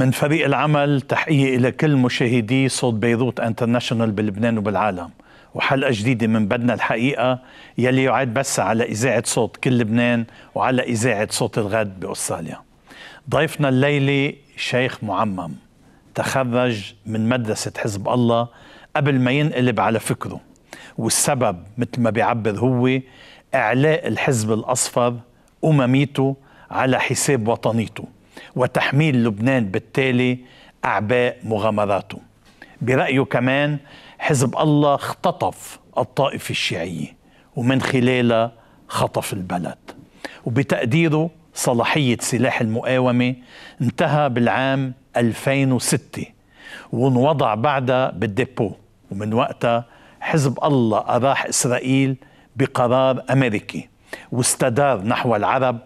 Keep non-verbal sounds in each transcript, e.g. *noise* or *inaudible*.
من فريق العمل تحية إلى كل مشاهدي صوت بيروت انترناشونال بلبنان وبالعالم وحلقة جديدة من بدنا الحقيقة يلي يعاد بس على إذاعة صوت كل لبنان وعلى إذاعة صوت الغد بأستراليا ضيفنا الليلة شيخ معمم تخرج من مدرسة حزب الله قبل ما ينقلب على فكره والسبب مثل ما بيعبر هو إعلاء الحزب الأصفر أمميته على حساب وطنيته وتحميل لبنان بالتالي أعباء مغامراته برأيه كمان حزب الله اختطف الطائفة الشيعية ومن خلالها خطف البلد وبتقديره صلاحية سلاح المقاومة انتهى بالعام 2006 وانوضع بعدها بالديبو ومن وقتها حزب الله أراح إسرائيل بقرار أمريكي واستدار نحو العرب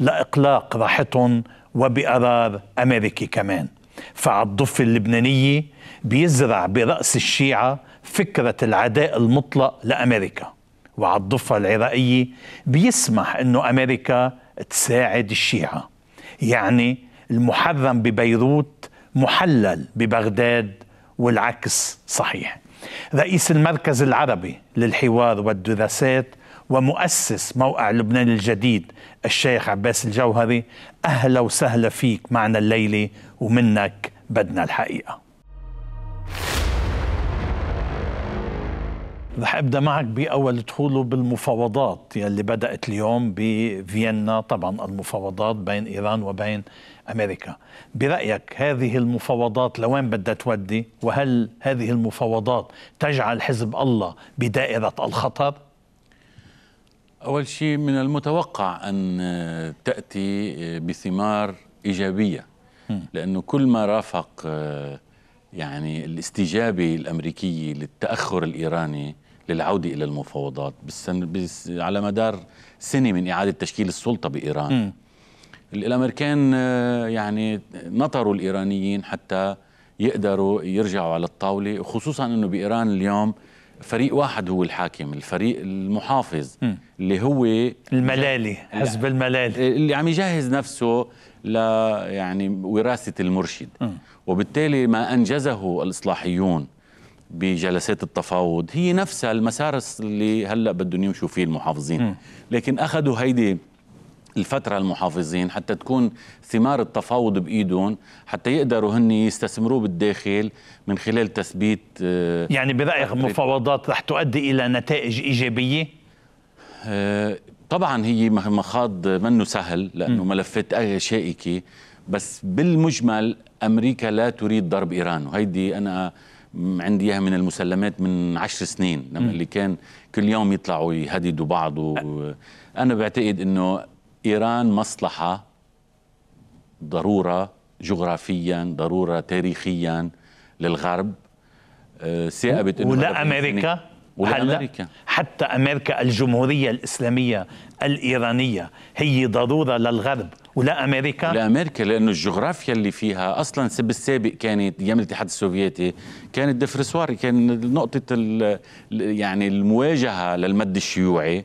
لإقلاق راحتهم وبقرار أمريكي كمان فعالضفة اللبنانية بيزرع برأس الشيعة فكرة العداء المطلق لأمريكا وعالضفة العراقية بيسمح أنه أمريكا تساعد الشيعة يعني المحرم ببيروت محلل ببغداد والعكس صحيح رئيس المركز العربي للحوار والدراسات ومؤسس موقع لبنان الجديد الشيخ عباس الجوهري أهلا وسهلا فيك معنا الليلة ومنك بدنا الحقيقة رح ابدا معك باول دخوله بالمفاوضات يلي بدات اليوم بفيينا طبعا المفاوضات بين ايران وبين امريكا برايك هذه المفاوضات لوين بدها تودي وهل هذه المفاوضات تجعل حزب الله بدائره الخطر أول شيء من المتوقع أن آه، تأتي آه، بثمار إيجابية لأنه كل ما رافق آه، يعني الاستجابة الأمريكية للتأخر الإيراني للعودة إلى المفاوضات بالسن على مدار سنة من إعادة تشكيل السلطة بإيران الأمريكان يعني نطروا الإيرانيين حتى يقدروا يرجعوا على الطاولة خصوصا أنه بإيران اليوم فريق واحد هو الحاكم الفريق المحافظ م. اللي هو الملالي حزب الملالي اللي عم يجهز نفسه ل يعني وراثه المرشد م. وبالتالي ما انجزه الاصلاحيون بجلسات التفاوض هي نفسها المسار اللي هلا بدهم يمشوا فيه المحافظين م. لكن اخذوا هيدي الفترة المحافظين حتى تكون ثمار التفاوض بإيدهم حتى يقدروا هن يستثمروه بالداخل من خلال تثبيت آه، يعني برأيك مفاوضات رح تؤدي إلى نتائج إيجابية؟ آه، طبعا هي مخاض منه سهل لأنه ملفات شائكة بس بالمجمل أمريكا لا تريد ضرب إيران وهيدي أنا عندي اياها من المسلمات من عشر سنين لما اللي كان كل يوم يطلعوا يهددوا بعض و... انا بعتقد انه إيران مصلحة ضرورة جغرافيا ضرورة تاريخيا للغرب آه، ثائبت انه ولا امريكا ولا امريكا حتى امريكا الجمهوريه الاسلاميه الايرانيه هي ضروره للغرب ولا امريكا لا امريكا لانه الجغرافيا اللي فيها اصلا بالسابق كانت ايام الاتحاد السوفيتي كانت دفرسوار كان نقطه يعني المواجهه للمد الشيوعي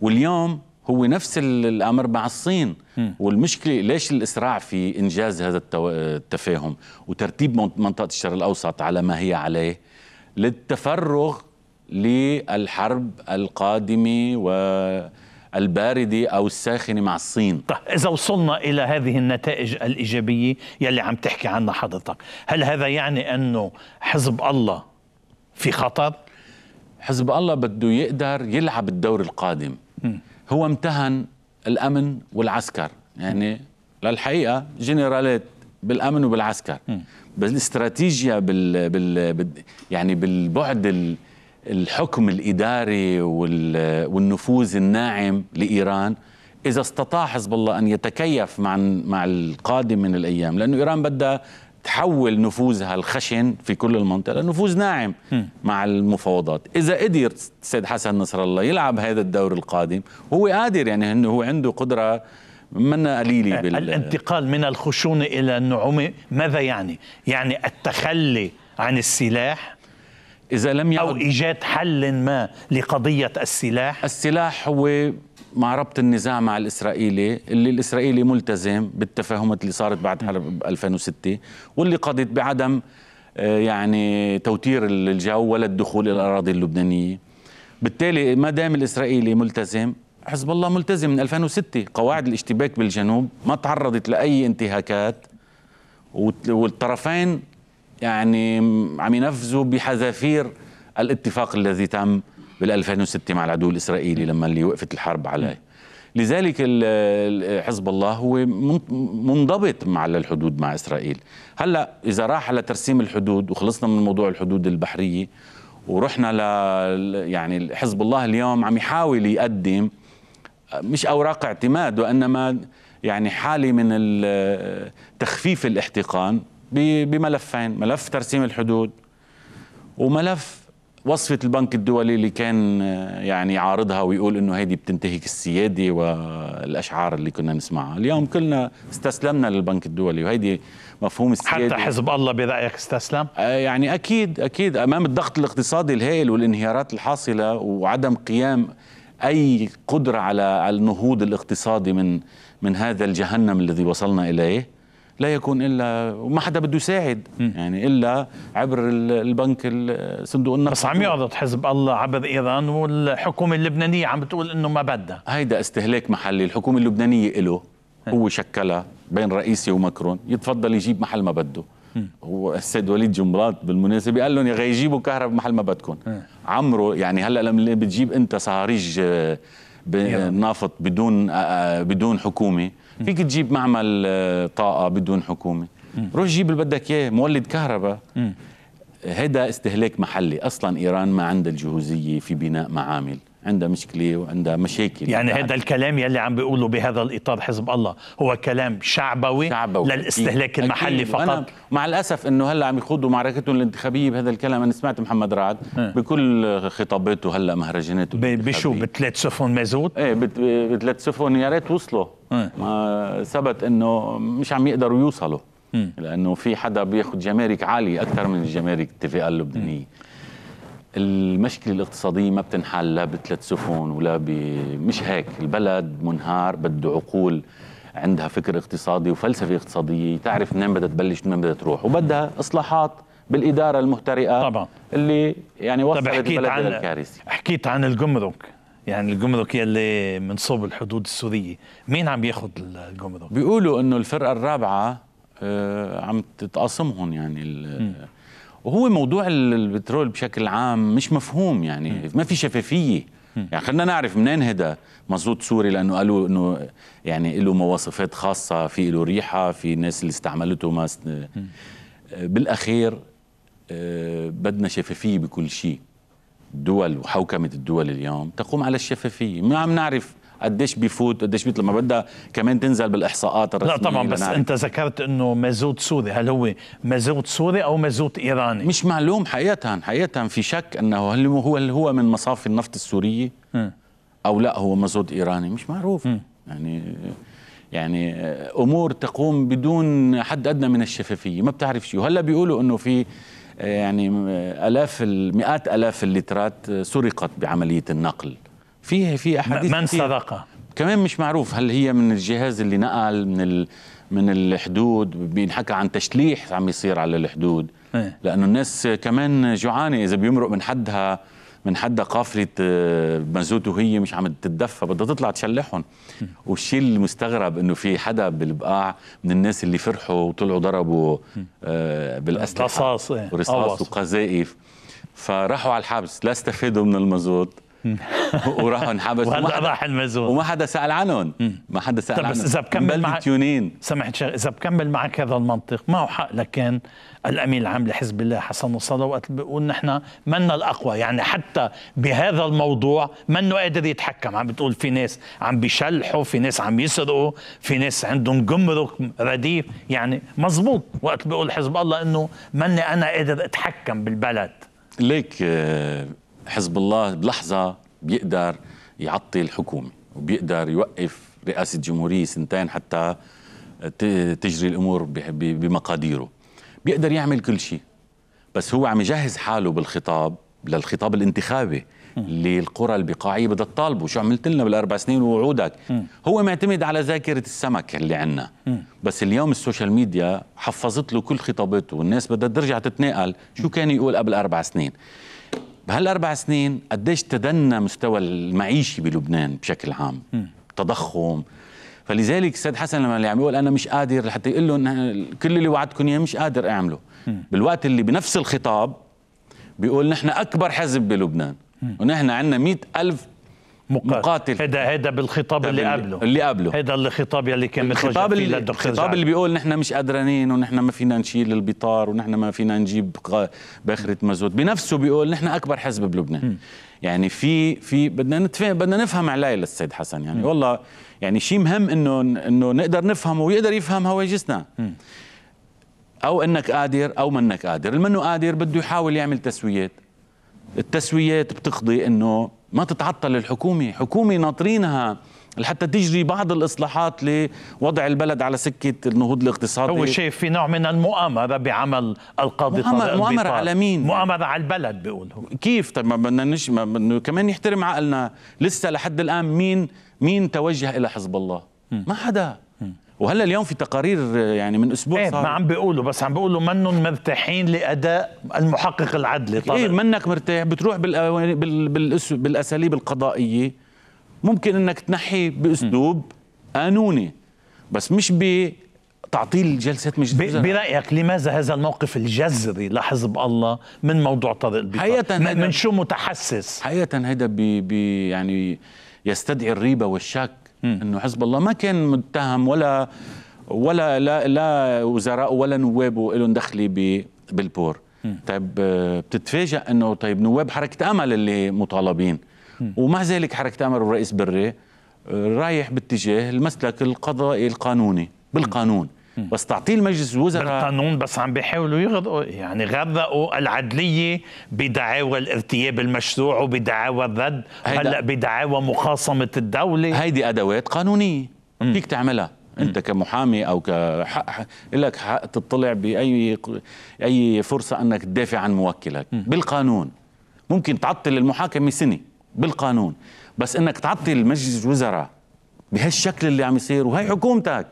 واليوم هو نفس الامر مع الصين م. والمشكله ليش الاسراع في انجاز هذا التفاهم وترتيب منطقه الشرق الاوسط على ما هي عليه للتفرغ للحرب القادمه والباردة أو الساخنة مع الصين طيب إذا وصلنا إلى هذه النتائج الإيجابية يلي عم تحكي عنها حضرتك هل هذا يعني أنه حزب الله في خطر؟ حزب الله بده يقدر يلعب الدور القادم م. هو امتهن الامن والعسكر يعني للحقيقه جنرالات بالامن وبالعسكر بالاستراتيجيا بال, بال, بال يعني بالبعد الحكم الاداري وال والنفوذ الناعم لايران اذا استطاع حزب الله ان يتكيف مع مع القادم من الايام لانه ايران بدها تحول نفوذها الخشن في كل المنطقه لنفوذ ناعم م. مع المفاوضات اذا قدر سيد حسن نصر الله يلعب هذا الدور القادم هو قادر يعني هو عنده قدره من قليلة آه، بال... الانتقال من الخشونة إلى النعومة ماذا يعني؟ يعني التخلي عن السلاح إذا لم يعد أو إيجاد حل ما لقضية السلاح السلاح هو مع ربط النزاع مع الإسرائيلي اللي الإسرائيلي ملتزم بالتفاهمات اللي صارت بعد حرب 2006 واللي قضت بعدم آه، يعني توتير الجو ولا الدخول إلى الأراضي اللبنانية بالتالي ما دام الإسرائيلي ملتزم حزب الله ملتزم من 2006 قواعد الاشتباك بالجنوب ما تعرضت لأي انتهاكات والطرفين يعني عم ينفذوا بحذافير الاتفاق الذي تم بال 2006 مع العدو الاسرائيلي لما اللي وقفت الحرب عليه لذلك حزب الله هو منضبط مع الحدود مع اسرائيل هلا اذا راح على ترسيم الحدود وخلصنا من موضوع الحدود البحريه ورحنا ل يعني حزب الله اليوم عم يحاول يقدم مش اوراق اعتماد وانما يعني حاله من تخفيف الاحتقان بملفين ملف ترسيم الحدود وملف وصفة البنك الدولي اللي كان آه، يعني عارضها ويقول انه هيدي بتنتهك السيادة والاشعار اللي كنا نسمعها، اليوم كلنا استسلمنا للبنك الدولي وهيدي مفهوم السيادة حتى حزب الله برأيك استسلم؟ آه، يعني اكيد اكيد امام الضغط الاقتصادي الهائل والانهيارات الحاصلة وعدم قيام اي قدرة على النهوض الاقتصادي من من هذا الجهنم الذي وصلنا اليه لا يكون الا وما حدا بده يساعد يعني الا عبر البنك صندوق النقد بس عم يعرض حزب الله عبر ايران والحكومه اللبنانيه عم بتقول انه ما بدها هيدا استهلاك محلي الحكومه اللبنانيه له هو شكلها بين رئيسي وماكرون يتفضل يجيب محل ما بده هو السيد وليد جمرات بالمناسبه قال لهم يا غي جيبوا كهرباء محل ما بدكم عمره يعني هلا لما بتجيب انت صهاريج آه، نافط بدون آه، آه، بدون حكومه فيك تجيب معمل آه، طاقه بدون حكومه روح جيب اللي بدك اياه مولد كهرباء هذا استهلاك محلي اصلا ايران ما عندها الجهوزيه في بناء معامل عندها مشكلة وعندها مشاكل يعني هذا الكلام يلي عم بيقوله بهذا الإطار حزب الله هو كلام شعبوي, شعبوي. للاستهلاك أكيد. المحلي أكيد. فقط مع الأسف أنه هلأ عم يخوضوا معركتهم الانتخابية بهذا الكلام أنا سمعت محمد رعد أه. بكل خطاباته هلأ مهرجاناته بشو بثلاث سفن مازوت؟ ايه بثلاث سفن يا ريت وصلوا أه. ما ثبت أنه مش عم يقدروا يوصلوا أه. لأنه في حدا بياخذ جمارك عالية أكثر من الجمارك الاتفاقية اللبنانية المشكلة الاقتصادية ما بتنحل لا بثلاث سفن ولا ب... مش هيك البلد منهار بده عقول عندها فكر اقتصادي وفلسفة اقتصادية تعرف منين بدها تبلش منين بدها تروح وبدها إصلاحات بالإدارة المهترئة طبعا اللي يعني وصلت طبعا البلد عن... إلى الكارثة حكيت عن الجمرك يعني الجمرك يلي من صوب الحدود السورية مين عم بياخذ الجمرك؟ بيقولوا إنه الفرقة الرابعة آه، عم تتقاسمهم يعني وهو موضوع البترول بشكل عام مش مفهوم يعني ما في شفافيه يعني خلينا نعرف منين هذا مزود سوري لانه قالوا انه يعني له مواصفات خاصه في له ريحه في ناس اللي استعملته ما است... بالاخير آه، بدنا شفافيه بكل شيء الدول وحوكمه الدول اليوم تقوم على الشفافيه ما عم نعرف قديش بيفوت قديش بيطلع ما بدها كمان تنزل بالاحصاءات الرسميه لا طبعا بس انت ذكرت انه مازوت سوري هل هو مازوت سوري او مازوت ايراني مش معلوم حقيقه حقيقه في شك انه هل هو هل هو من مصافي النفط السوريه م. او لا هو مازوت ايراني مش معروف م. يعني يعني امور تقوم بدون حد ادنى من الشفافيه ما بتعرف شيء وهلا بيقولوا انه في يعني الاف مئات الاف اللترات سرقت بعمليه النقل في في احاديث من صدقه كمان مش معروف هل هي من الجهاز اللي نقل من ال من الحدود بينحكى عن تشليح عم يصير على الحدود ايه؟ لانه الناس كمان جوعانه اذا بيمرق من حدها من حدها قافله مازوت آه، وهي مش عم تتدفى بدها تطلع تشلحهم والشيء المستغرب انه في حدا بالبقاع من الناس اللي فرحوا وطلعوا ضربوا آه، بالاسلحه رصاص ايه؟ ورصاص آه، وقذائف فراحوا على الحبس لا استفادوا من المازوت *laughs* وراحوا انحبسوا وهلا راح المزون وما حدا سال عنهم ما حدا سال طيب، عنهم بس اذا بكمل معك سمحت شغل اذا بكمل معك هذا المنطق ما هو حق لكان الامين العام لحزب الله حسن الله وقت بيقول نحن منا الاقوى يعني حتى بهذا الموضوع منه قادر يتحكم عم بتقول في ناس عم بيشلحوا في ناس عم يسرقوا في ناس عندهم جمرك رديف يعني مزبوط وقت بيقول حزب الله انه مني انا قادر اتحكم بالبلد ليك آه، حزب الله بلحظة بيقدر يعطل الحكومة وبيقدر يوقف رئاسة جمهورية سنتين حتى تجري الأمور بمقاديره بيقدر يعمل كل شيء بس هو عم يجهز حاله بالخطاب للخطاب الانتخابي للقرى البقاعية بدها تطالبه شو عملت لنا بالأربع سنين ووعودك هو معتمد على ذاكرة السمك اللي عنا بس اليوم السوشيال ميديا حفظت له كل خطاباته والناس بدها ترجع تتناقل شو كان يقول قبل أربع سنين بهالاربع سنين قديش تدنى مستوى المعيشي بلبنان بشكل عام م. تضخم فلذلك السيد حسن لما اللي عم يقول انا مش قادر لحتى يقول لهم كل اللي وعدتكم اياه مش قادر اعمله م. بالوقت اللي بنفس الخطاب بيقول نحن اكبر حزب بلبنان م. ونحن عندنا مئة ألف مقاتل, مقاتل. هذا هذا بالخطاب اللي قبله اللي قبله هذا الخطاب يلي اللي كان الخطاب اللي الخطاب اللي بيقول نحن مش قادرين ونحن ما فينا نشيل البطار ونحن ما فينا نجيب باخره مازوت بنفسه بيقول نحن اكبر حزب بلبنان يعني في في بدنا نتفهم بدنا نفهم عليه للسيد حسن يعني م. والله يعني شيء مهم انه انه نقدر نفهمه ويقدر يفهم هواجسنا او انك قادر او منك قادر اللي منه قادر بده يحاول يعمل تسويات التسويات بتقضي انه ما تتعطل الحكومة حكومة ناطرينها لحتى تجري بعض الاصلاحات لوضع البلد على سكه النهوض الاقتصادي هو شايف في نوع من المؤامره بعمل القاضي مؤامرة, مؤامره على مين؟ مؤامره على البلد بيقول هو كيف طيب ما بدنا نش... ما بدنا كمان يحترم عقلنا لسه لحد الان مين مين توجه الى حزب الله؟ م. ما حدا وهلا اليوم في تقارير يعني من اسبوع ايه صار ما عم بيقولوا بس عم بيقولوا منهم مرتاحين لاداء المحقق العدلي طبعا ايه منك مرتاح بتروح بال بالاساليب القضائيه ممكن انك تنحي باسلوب قانوني بس مش بتعطيل جلسه مجلس برايك لماذا هذا الموقف الجذري لحزب الله من موضوع طارق البيطار حقيقة من, من شو متحسس حقيقه هيدا بي بي يعني يستدعي الريبه والشك انه حزب الله ما كان متهم ولا ولا لا لا وزراء ولا نوابه لهم دخل بالبور طيب آه، بتتفاجئ انه طيب نواب حركه امل اللي مطالبين ومع ذلك حركه امل والرئيس بري آه، رايح باتجاه المسلك القضائي القانوني بالقانون بس تعطيل مجلس الوزراء بالقانون بس عم بيحاولوا يغضوا يعني غذقوا العدليه بدعاوى الارتياب المشروع وبدعاوى الرد هلا بدعاوى مخاصمه الدوله هيدي ادوات قانونيه فيك تعملها انت كمحامي او كحق لك حق تطلع باي اي فرصه انك تدافع عن موكلك بالقانون ممكن تعطل المحاكمه سنه بالقانون بس انك تعطل مجلس الوزراء بهالشكل اللي عم يصير وهي حكومتك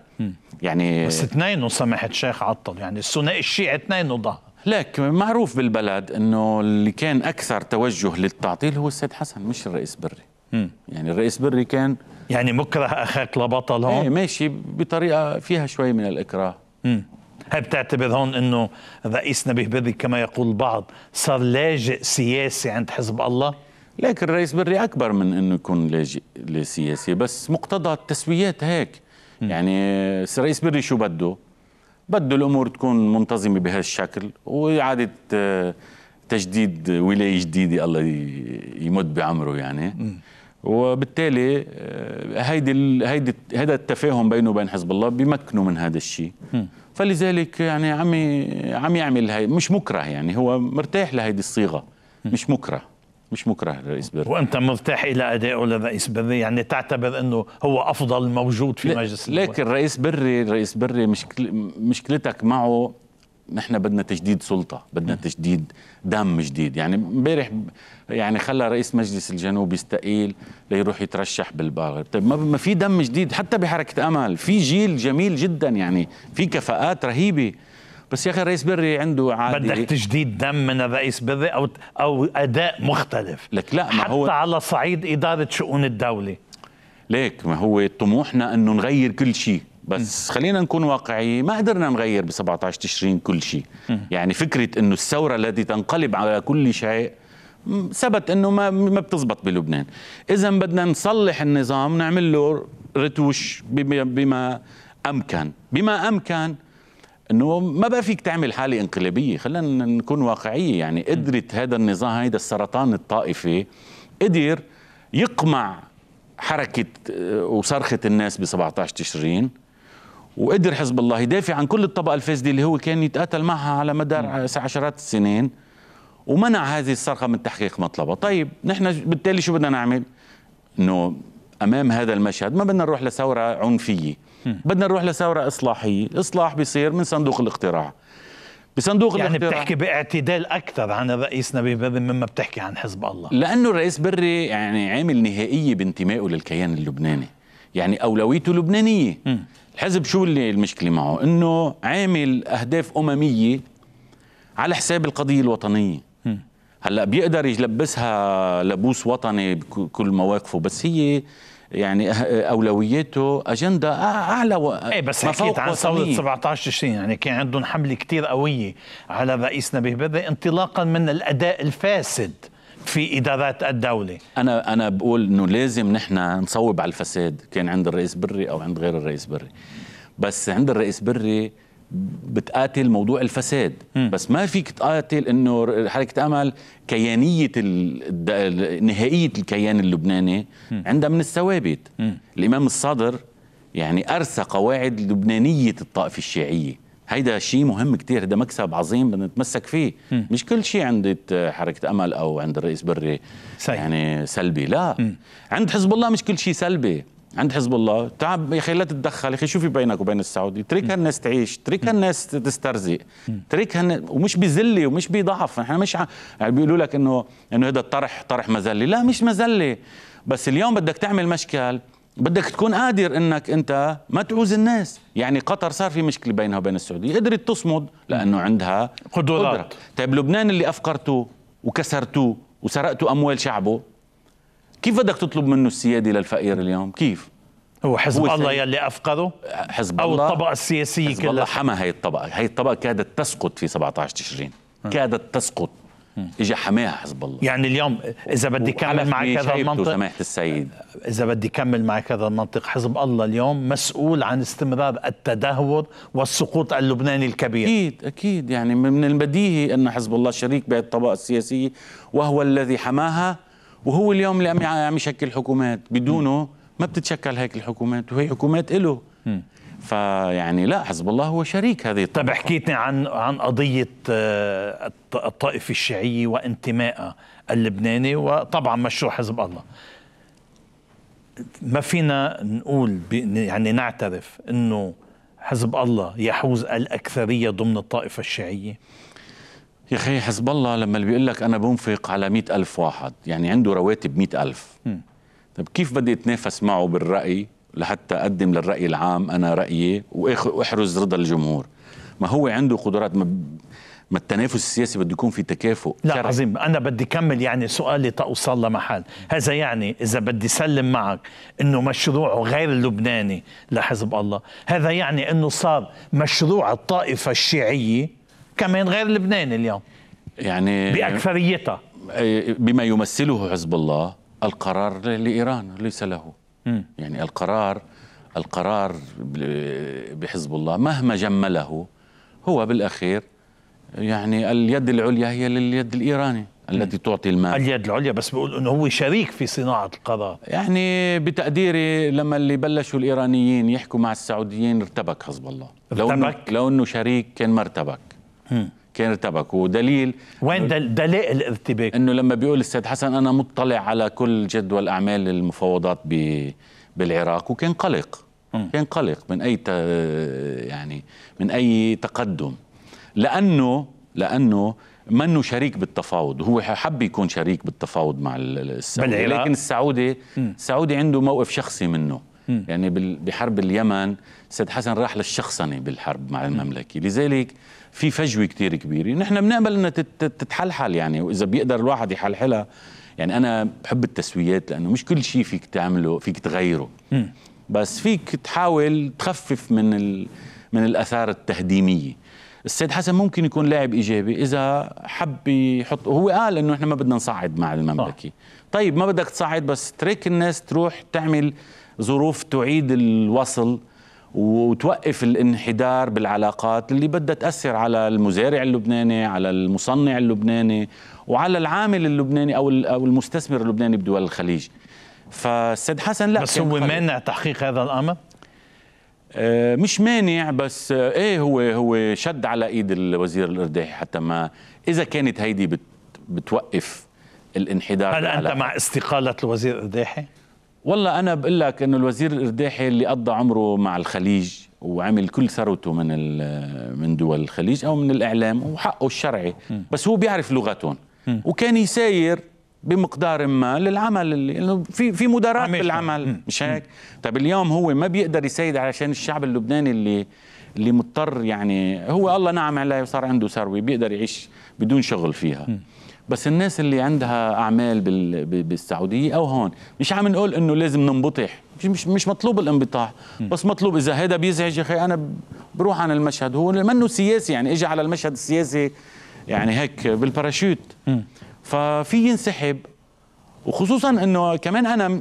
يعني بس اثنين سمحت شيخ عطل يعني الثنائي الشيعي اثنين ضاع لك معروف بالبلد انه اللي كان اكثر توجه للتعطيل هو السيد حسن مش الرئيس بري م. يعني الرئيس بري كان يعني مكره اخاك لبطل هون ايه ماشي بطريقه فيها شوي من الاكراه امم هل بتعتبر هون انه الرئيس نبيه بري كما يقول البعض صار لاجئ سياسي عند حزب الله؟ لكن الرئيس بري اكبر من انه يكون لاجئ سياسي بس مقتضى التسويات هيك يعني الرئيس بري شو بده بده الامور تكون منتظمه بهالشكل واعاده آه، تجديد ولايه جديده الله يمد بعمره يعني وبالتالي آه، هيدي هيدي هذا التفاهم بينه وبين حزب الله بيمكنه من هذا الشيء فلذلك يعني عم عم يعمل هي مش مكره يعني هو مرتاح لهيدي الصيغه مش مكره مش مكره لرئيس بري وانت مرتاح الى ادائه لرئيس بري يعني تعتبر انه هو افضل موجود في مجلس لكن الرئيس بري رئيس بري مشكل مشكلتك معه نحن بدنا تجديد سلطه بدنا تجديد دم جديد يعني امبارح يعني خلى رئيس مجلس الجنوب يستقيل ليروح يترشح بالباغر طيب ما في دم جديد حتى بحركه امل في جيل جميل جدا يعني في كفاءات رهيبه بس يا اخي الرئيس بري عنده عادي بدك تجديد دم من الرئيس بري او او اداء مختلف لك لا ما هو حتى على صعيد اداره شؤون الدوله ليك ما هو طموحنا انه نغير كل شيء بس م. خلينا نكون واقعيين ما قدرنا نغير ب 17 تشرين كل شيء يعني فكره انه الثوره التي تنقلب على كل شيء ثبت انه ما ما بتزبط بلبنان اذا بدنا نصلح النظام نعمل له رتوش بما, بما امكن بما امكن انه ما بقى فيك تعمل حاله انقلابيه خلينا نكون واقعيه يعني قدرت هذا النظام هيدا السرطان الطائفي قدر يقمع حركه آه، وصرخه الناس ب 17 تشرين وقدر حزب الله يدافع عن كل الطبقه الفاسده اللي هو كان يتقاتل معها على مدار عشرات السنين ومنع هذه الصرخه من تحقيق مطلبها، طيب نحن بالتالي شو بدنا نعمل؟ انه امام هذا المشهد ما بدنا نروح لثوره عنفيه بدنا نروح لثوره اصلاحيه اصلاح بيصير من صندوق الاقتراع بصندوق يعني الاختراع. بتحكي باعتدال اكثر عن الرئيس نبيل بري مما بتحكي عن حزب الله لانه الرئيس بري يعني عامل نهائيه بانتمائه للكيان اللبناني يعني اولويته لبنانيه م. الحزب شو اللي المشكله معه انه عامل اهداف امميه على حساب القضيه الوطنيه م. هلا بيقدر يلبسها لبوس وطني بكل مواقفه بس هي يعني أه، اولوياته اجنده اعلى و... ايه بس حكيت عن ثوره 17 تشرين يعني كان عندهم حمله كثير قويه على نبيه بدر انطلاقا من الاداء الفاسد في ادارات الدوله انا انا بقول انه لازم نحن نصوب على الفساد كان عند الرئيس بري او عند غير الرئيس بري بس عند الرئيس بري بتقاتل موضوع الفساد م. بس ما فيك تقاتل انه حركه امل كيانيه ال... نهائيه الكيان اللبناني م. عندها من الثوابت الامام الصدر يعني ارسى قواعد لبنانيه الطائفه الشيعيه هيدا شيء مهم كتير هذا مكسب عظيم بدنا نتمسك فيه م. مش كل شيء عند حركة أمل أو عند الرئيس بري سي. يعني سلبي لا م. عند حزب الله مش كل شيء سلبي عند حزب الله تعب يا اخي لا تتدخل يا اخي شو في بينك وبين السعودي اترك الناس تعيش اترك الناس تسترزق اتركها هن... ومش بذله ومش بضعف نحن مش ع... يعني بيقولوا لك انه انه هذا الطرح طرح مذله لا مش مذله بس اليوم بدك تعمل مشكل بدك تكون قادر انك انت ما تعوز الناس يعني قطر صار في مشكله بينها وبين السعوديه قدرت تصمد لانه عندها قدرات قدرة. طيب لبنان اللي افقرتوه وكسرتوه وسرقتوا اموال شعبه كيف بدك تطلب منه السيادة للفقير اليوم كيف هو حزب هو الله يلي افقده حزب او الله الطبقه السياسيه حزب كلها الله حمى هي الطبقه هي الطبقه كادت تسقط في 17 تشرين كادت تسقط اجى حماها حزب الله يعني اليوم اذا بدي كمل مع كذا المنطق سماحه السيد اذا بدي كمل مع كذا المنطق حزب الله اليوم مسؤول عن استمرار التدهور والسقوط اللبناني الكبير اكيد اكيد يعني من البديهي ان حزب الله شريك بهذه الطبقه السياسيه وهو الذي حماها وهو اليوم اللي عم عم يشكل حكومات بدونه ما بتتشكل هيك الحكومات وهي حكومات له فيعني لا حزب الله هو شريك هذه طب حكيتني عن عن قضية آه، الطائفة الشيعية وانتمائها اللبناني وطبعا مشروع حزب الله ما فينا نقول يعني نعترف انه حزب الله يحوز الاكثريه ضمن الطائفه الشيعيه يا اخي حزب الله لما اللي بيقول لك انا بنفق على مئة ألف واحد يعني عنده رواتب مئة ألف طب كيف بدي اتنافس معه بالرأي لحتى اقدم للرأي العام انا رأيي واحرز رضا الجمهور ما هو عنده قدرات ما ما التنافس السياسي بده يكون في تكافؤ لا كرة. عظيم انا بدي كمل يعني سؤالي تأوصل لمحل هذا يعني اذا بدي سلم معك انه مشروعه غير اللبناني لحزب الله هذا يعني انه صار مشروع الطائفه الشيعيه كمان غير لبنان اليوم يعني باكثريتها بما يمثله حزب الله القرار لايران ليس له م. يعني القرار القرار بحزب الله مهما جمله هو بالاخير يعني اليد العليا هي لليد الايراني التي تعطي المال اليد العليا بس بقول انه هو شريك في صناعه القرار يعني بتقديري لما اللي بلشوا الايرانيين يحكوا مع السعوديين ارتبك حزب الله ارتبك؟ لو انه لو انه شريك كان ما ارتبك كان ارتبكوا ودليل وين دل... دليل الارتباك؟ انه لما بيقول السيد حسن انا مطلع على كل جدول اعمال المفاوضات ب... بالعراق وكان قلق م. كان قلق من اي ت... يعني من اي تقدم لانه لانه منه شريك بالتفاوض هو حب يكون شريك بالتفاوض مع السعودي بالعراق. لكن السعودي السعودي عنده موقف شخصي منه م. يعني بحرب اليمن سيد حسن راح للشخصنة بالحرب مع المملكة لذلك في فجوه كثير كبيره نحن بنامل انها تتحلحل يعني واذا بيقدر الواحد يحلحلها يعني انا بحب التسويات لانه مش كل شيء فيك تعمله فيك تغيره بس فيك تحاول تخفف من ال... من الاثار التهديميه السيد حسن ممكن يكون لاعب ايجابي اذا حب يحط هو قال انه احنا ما بدنا نصعد مع المملكه آه. طيب ما بدك تصعد بس تريك الناس تروح تعمل ظروف تعيد الوصل وتوقف الانحدار بالعلاقات اللي بدها تأثر على المزارع اللبناني على المصنع اللبناني وعلى العامل اللبناني أو أو المستثمر اللبناني بدول الخليج فالسيد حسن لا بس هو مانع تحقيق هذا الأمر؟ آه، مش مانع بس آه، ايه هو هو شد على ايد الوزير الارداحي حتى ما اذا كانت هيدي بتوقف الانحدار هل انت مع استقاله الوزير الارداحي؟ والله أنا بقول لك إنه الوزير الإرداحي اللي قضى عمره مع الخليج وعمل كل ثروته من من دول الخليج أو من الإعلام وحقه الشرعي بس هو بيعرف لغتهم وكان يساير بمقدار ما للعمل اللي يعني في في مدراء بالعمل مش هيك؟ طيب اليوم هو ما بيقدر يسيد علشان الشعب اللبناني اللي اللي مضطر يعني هو الله نعم عليه وصار عنده ثروه بيقدر يعيش بدون شغل فيها بس الناس اللي عندها اعمال بال... بالسعوديه او هون مش عم نقول انه لازم ننبطح مش مش مطلوب الانبطاح بس مطلوب اذا هذا بيزعج يا اخي انا بروح عن المشهد هو منه سياسي يعني اجى على المشهد السياسي يعني هيك بالباراشوت ففي ينسحب وخصوصا انه كمان انا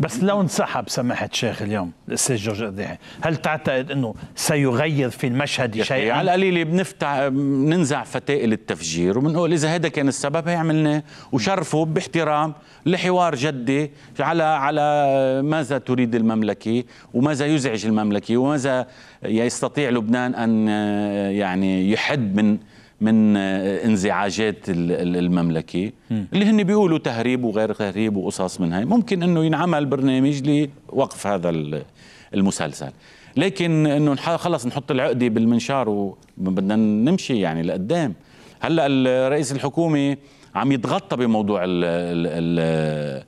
بس لو انسحب سمحت شيخ اليوم الاستاذ جورج قديحي هل تعتقد انه سيغير في المشهد شيئا على القليل بنفتح بننزع فتائل التفجير وبنقول اذا هذا كان السبب هي عملناه وشرفه باحترام لحوار جدي على على ماذا تريد المملكه وماذا يزعج المملكه وماذا يستطيع لبنان ان آه، يعني يحد من من آه، انزعاجات المملكه اللي هن بيقولوا تهريب وغير تهريب وقصص من هاي ممكن انه ينعمل برنامج لوقف هذا المسلسل لكن انه خلص نحط العقده بالمنشار وبدنا نمشي يعني لقدام هلا رئيس الحكومه عم يتغطى بموضوع ال ال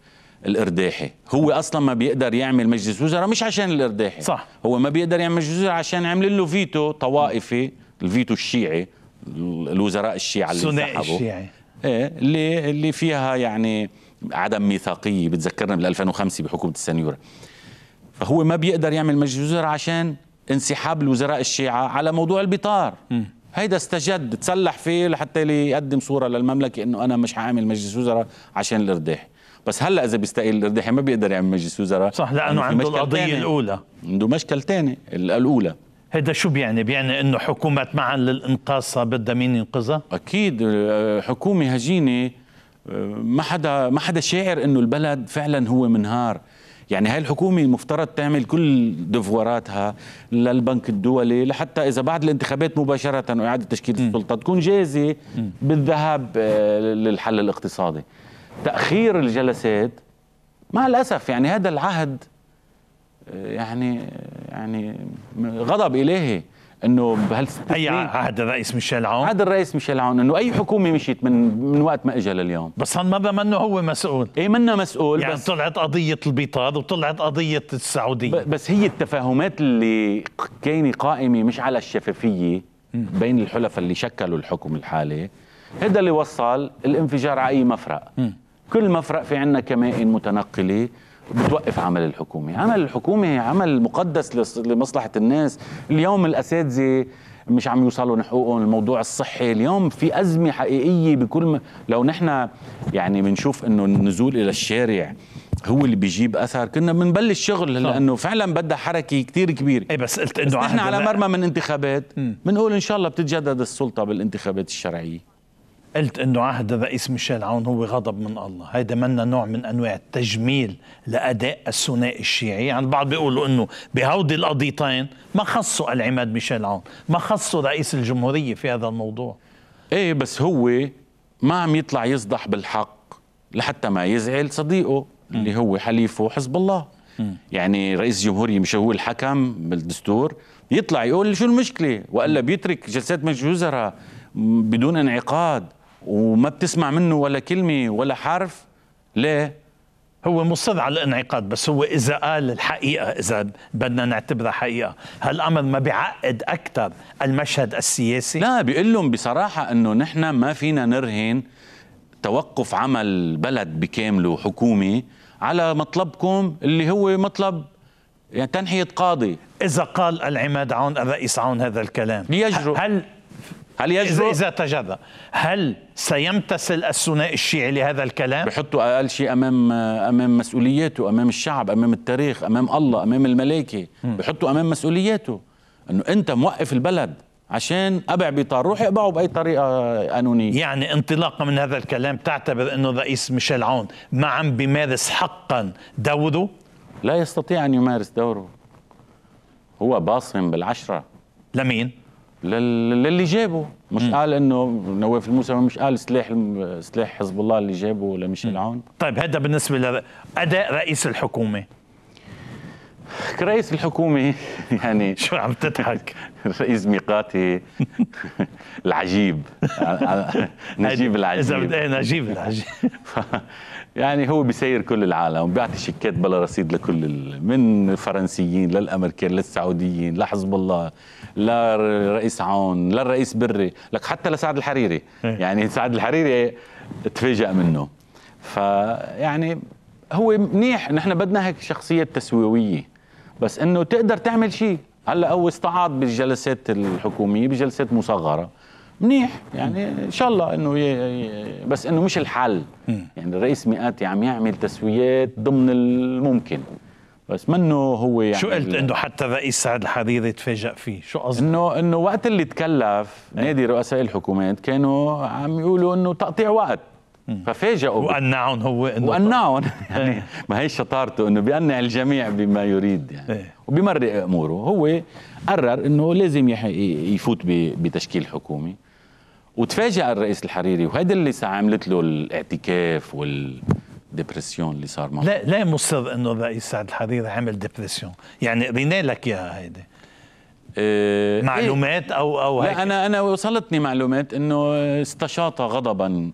الارداحي هو اصلا ما بيقدر يعمل مجلس وزراء مش عشان الارداحي صح هو ما بيقدر يعمل مجلس وزراء عشان عمل له فيتو طوائفي الفيتو الشيعي الوزراء الشيعة اللي انسحبوا الشيعي ايه اللي اللي فيها يعني عدم ميثاقيه بتذكرنا بال 2005 بحكومه السنيوره فهو ما بيقدر يعمل مجلس وزراء عشان انسحاب الوزراء الشيعة على موضوع البطار م. هيدا استجد تسلح فيه لحتى يقدم صوره للمملكه انه انا مش حاعمل مجلس وزراء عشان الارداح بس هلا اذا بيستقيل الارداحي ما بيقدر يعمل مجلس وزراء صح لانه يعني عنده القضيه الاولى عنده مشكل ثاني الاولى هذا شو بيعني؟ بيعني انه حكومة معا للانقاص بدها مين ينقذها؟ اكيد آه، حكومة هجينة آه، ما حدا ما حدا شاعر انه البلد فعلا هو منهار يعني هاي الحكومة المفترض تعمل كل دفوراتها للبنك الدولي لحتى إذا بعد الانتخابات مباشرة وإعادة تشكيل السلطة تكون جاهزة بالذهاب آه، للحل الاقتصادي تأخير الجلسات مع الأسف يعني هذا العهد يعني يعني غضب الهي انه بهال اي عهد الرئيس ميشيل عون؟ عهد الرئيس ميشيل عون انه اي حكومه مشيت من من وقت ما اجى لليوم بس هن ما منه هو مسؤول اي منه مسؤول يعني بس طلعت قضيه البيطاد وطلعت قضيه السعوديه بس هي التفاهمات اللي كاينه قائمه مش على الشفافيه بين الحلفاء اللي شكلوا الحكم الحالي هذا اللي وصل الانفجار على اي مفرق كل مفرق في عندنا كمائن متنقله بتوقف عمل الحكومة عمل الحكومة عمل مقدس لمصلحة الناس اليوم الأساتذة مش عم يوصلوا حقوقهم الموضوع الصحي اليوم في أزمة حقيقية بكل م... لو نحن يعني بنشوف أنه النزول إلى الشارع هو اللي بيجيب اثر كنا بنبلش شغل لانه فعلا بدها حركه كتير كبيره اي بس قلت انه احنا على مرمى من انتخابات بنقول ان شاء الله بتتجدد السلطه بالانتخابات الشرعيه قلت انه عهد الرئيس ميشيل عون هو غضب من الله هيدا منا نوع من انواع التجميل لاداء الثنائي الشيعي يعني البعض بيقولوا انه بهودي القضيتين ما خصوا العماد ميشيل عون ما خصوا رئيس الجمهوريه في هذا الموضوع ايه بس هو ما عم يطلع يصدح بالحق لحتى ما يزعل صديقه م. اللي هو حليفه حزب الله م. يعني رئيس الجمهوريه مش هو الحكم بالدستور يطلع يقول شو المشكله والا بيترك جلسات مجلس الوزراء بدون انعقاد وما بتسمع منه ولا كلمة ولا حرف ليه؟ هو مصر على الانعقاد بس هو إذا قال الحقيقة إذا بدنا نعتبرها حقيقة هالأمر ما بيعقد أكثر المشهد السياسي؟ لا بيقول لهم بصراحة أنه نحن ما فينا نرهن توقف عمل بلد بكامله حكومي على مطلبكم اللي هو مطلب يعني تنحية قاضي إذا قال العماد عون الرئيس عون هذا الكلام يجرؤ هل هل يجرؤ؟ إذا تجرأ هل سيمتثل الثنائي الشيعي لهذا الكلام؟ بحطوا أقل شيء أمام أمام مسؤولياته أمام الشعب أمام التاريخ أمام الله أمام الملائكة بحطوا أمام مسؤولياته أنه أنت موقف البلد عشان ابع بطار روحي ابعه باي طريقه قانونيه يعني انطلاقا من هذا الكلام تعتبر انه الرئيس ميشيل عون ما عم بيمارس حقا دوره لا يستطيع ان يمارس دوره هو باصم بالعشره لمين للي جابه مش م. قال انه نواف الموسى مش قال سلاح سلاح حزب الله اللي جابه لميشيل عون طيب هذا بالنسبه لاداء رئيس الحكومه رئيس الحكومة *laughs* يعني *laughs* شو عم تضحك؟ *laughs* رئيس ميقاتي العجيب نجيب العجيب اذا نجيب العجيب يعني هو بيسير كل العالم بيعطي شيكات بلا رصيد لكل من الفرنسيين للامريكان للسعوديين لحزب الله لا عون لا بري لك حتى لسعد الحريري إيه. يعني سعد الحريري تفاجأ منه فيعني هو منيح نحن بدنا هيك شخصية تسويوية بس انه تقدر تعمل شيء هلا هو استعاض بالجلسات الحكومية بجلسات مصغرة منيح يعني ان شاء الله انه ي... بس انه مش الحل إيه. يعني الرئيس مئاتي يعني عم يعمل تسويات ضمن الممكن بس منه هو يعني شو قلت انه حتى رئيس سعد الحريري تفاجئ فيه شو قصدك انه انه وقت اللي تكلف إيه. نادي رؤساء الحكومات كانوا عم يقولوا انه تقطيع وقت ففاجئوا وقنعهم هو انه وقنعهم *laughs* إيه. يعني ما هي شطارته انه بيقنع الجميع بما يريد يعني إيه. وبمرق اموره هو قرر انه لازم يفوت بتشكيل حكومي وتفاجئ الرئيس الحريري وهذا اللي عملت له الاعتكاف وال ديبرسيون اللي صار معه لا لا مصر انه الرئيس سعد الحريري عمل ديبرسيون يعني قرينا لك اياها هيدي إيه معلومات إيه. او او هيك لا انا انا وصلتني معلومات انه استشاط غضبا